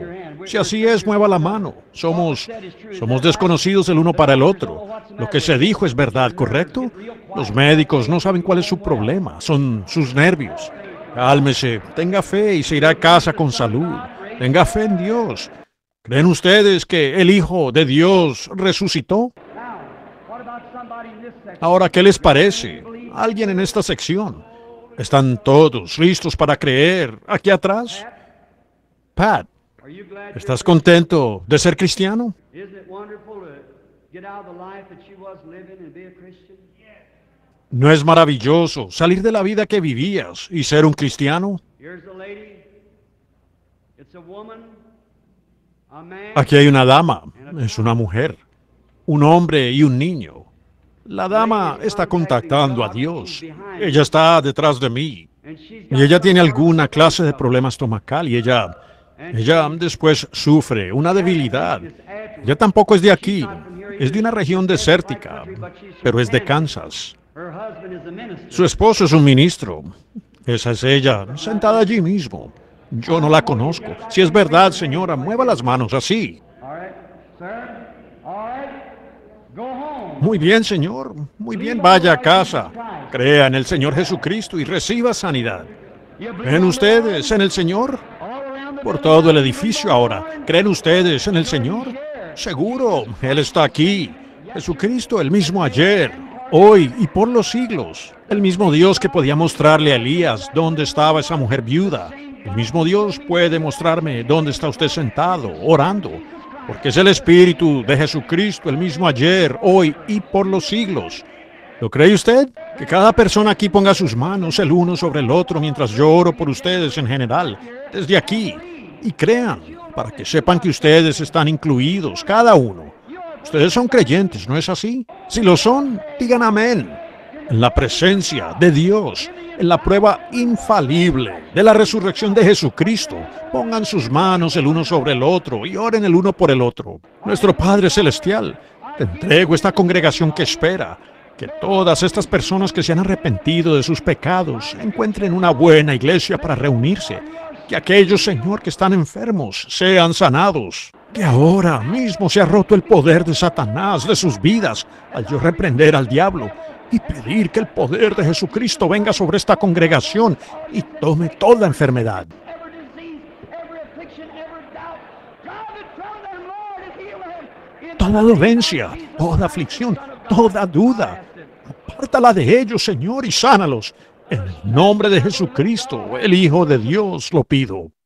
Si así es, mueva la mano. Somos, somos desconocidos el uno para el otro. Lo que se dijo es verdad, ¿correcto? Los médicos no saben cuál es su problema, son sus nervios. Cálmese, tenga fe y se irá a casa con salud. Tenga fe en Dios. ¿Creen ustedes que el Hijo de Dios resucitó? Ahora, ¿qué les parece? Alguien en esta sección. ¿Están todos listos para creer? Aquí atrás. Pat, ¿estás contento de ser cristiano? ¿No es maravilloso salir de la vida que vivías y ser un cristiano? Aquí hay una dama, es una mujer, un hombre y un niño. La dama está contactando a Dios. Ella está detrás de mí. Y ella tiene alguna clase de problema estomacal y ella, ella después sufre una debilidad. Ya tampoco es de aquí. Es de una región desértica, pero es de Kansas. Su esposo es un ministro. Esa es ella, sentada allí mismo. Yo no la conozco. Si es verdad, señora, mueva las manos así. Muy bien, Señor, muy bien, vaya a casa. Crea en el Señor Jesucristo y reciba sanidad. ¿Creen ustedes en el Señor? Por todo el edificio ahora. ¿Creen ustedes en el Señor? Seguro, Él está aquí. Jesucristo, el mismo ayer, hoy y por los siglos. El mismo Dios que podía mostrarle a Elías dónde estaba esa mujer viuda. El mismo Dios puede mostrarme dónde está usted sentado, orando, porque es el Espíritu de Jesucristo, el mismo ayer, hoy y por los siglos. ¿Lo cree usted? Que cada persona aquí ponga sus manos el uno sobre el otro mientras yo oro por ustedes en general, desde aquí. Y crean, para que sepan que ustedes están incluidos, cada uno. Ustedes son creyentes, ¿no es así? Si lo son, digan amén en la presencia de Dios, en la prueba infalible de la resurrección de Jesucristo. Pongan sus manos el uno sobre el otro y oren el uno por el otro. Nuestro Padre Celestial, te entrego esta congregación que espera que todas estas personas que se han arrepentido de sus pecados encuentren una buena iglesia para reunirse. Que aquellos, Señor, que están enfermos sean sanados. Que ahora mismo se ha roto el poder de Satanás de sus vidas al yo reprender al diablo y pedir que el poder de Jesucristo venga sobre esta congregación y tome toda enfermedad. Toda dolencia, toda aflicción, toda duda, apártala de ellos, Señor, y sánalos. En el nombre de Jesucristo, el Hijo de Dios, lo pido.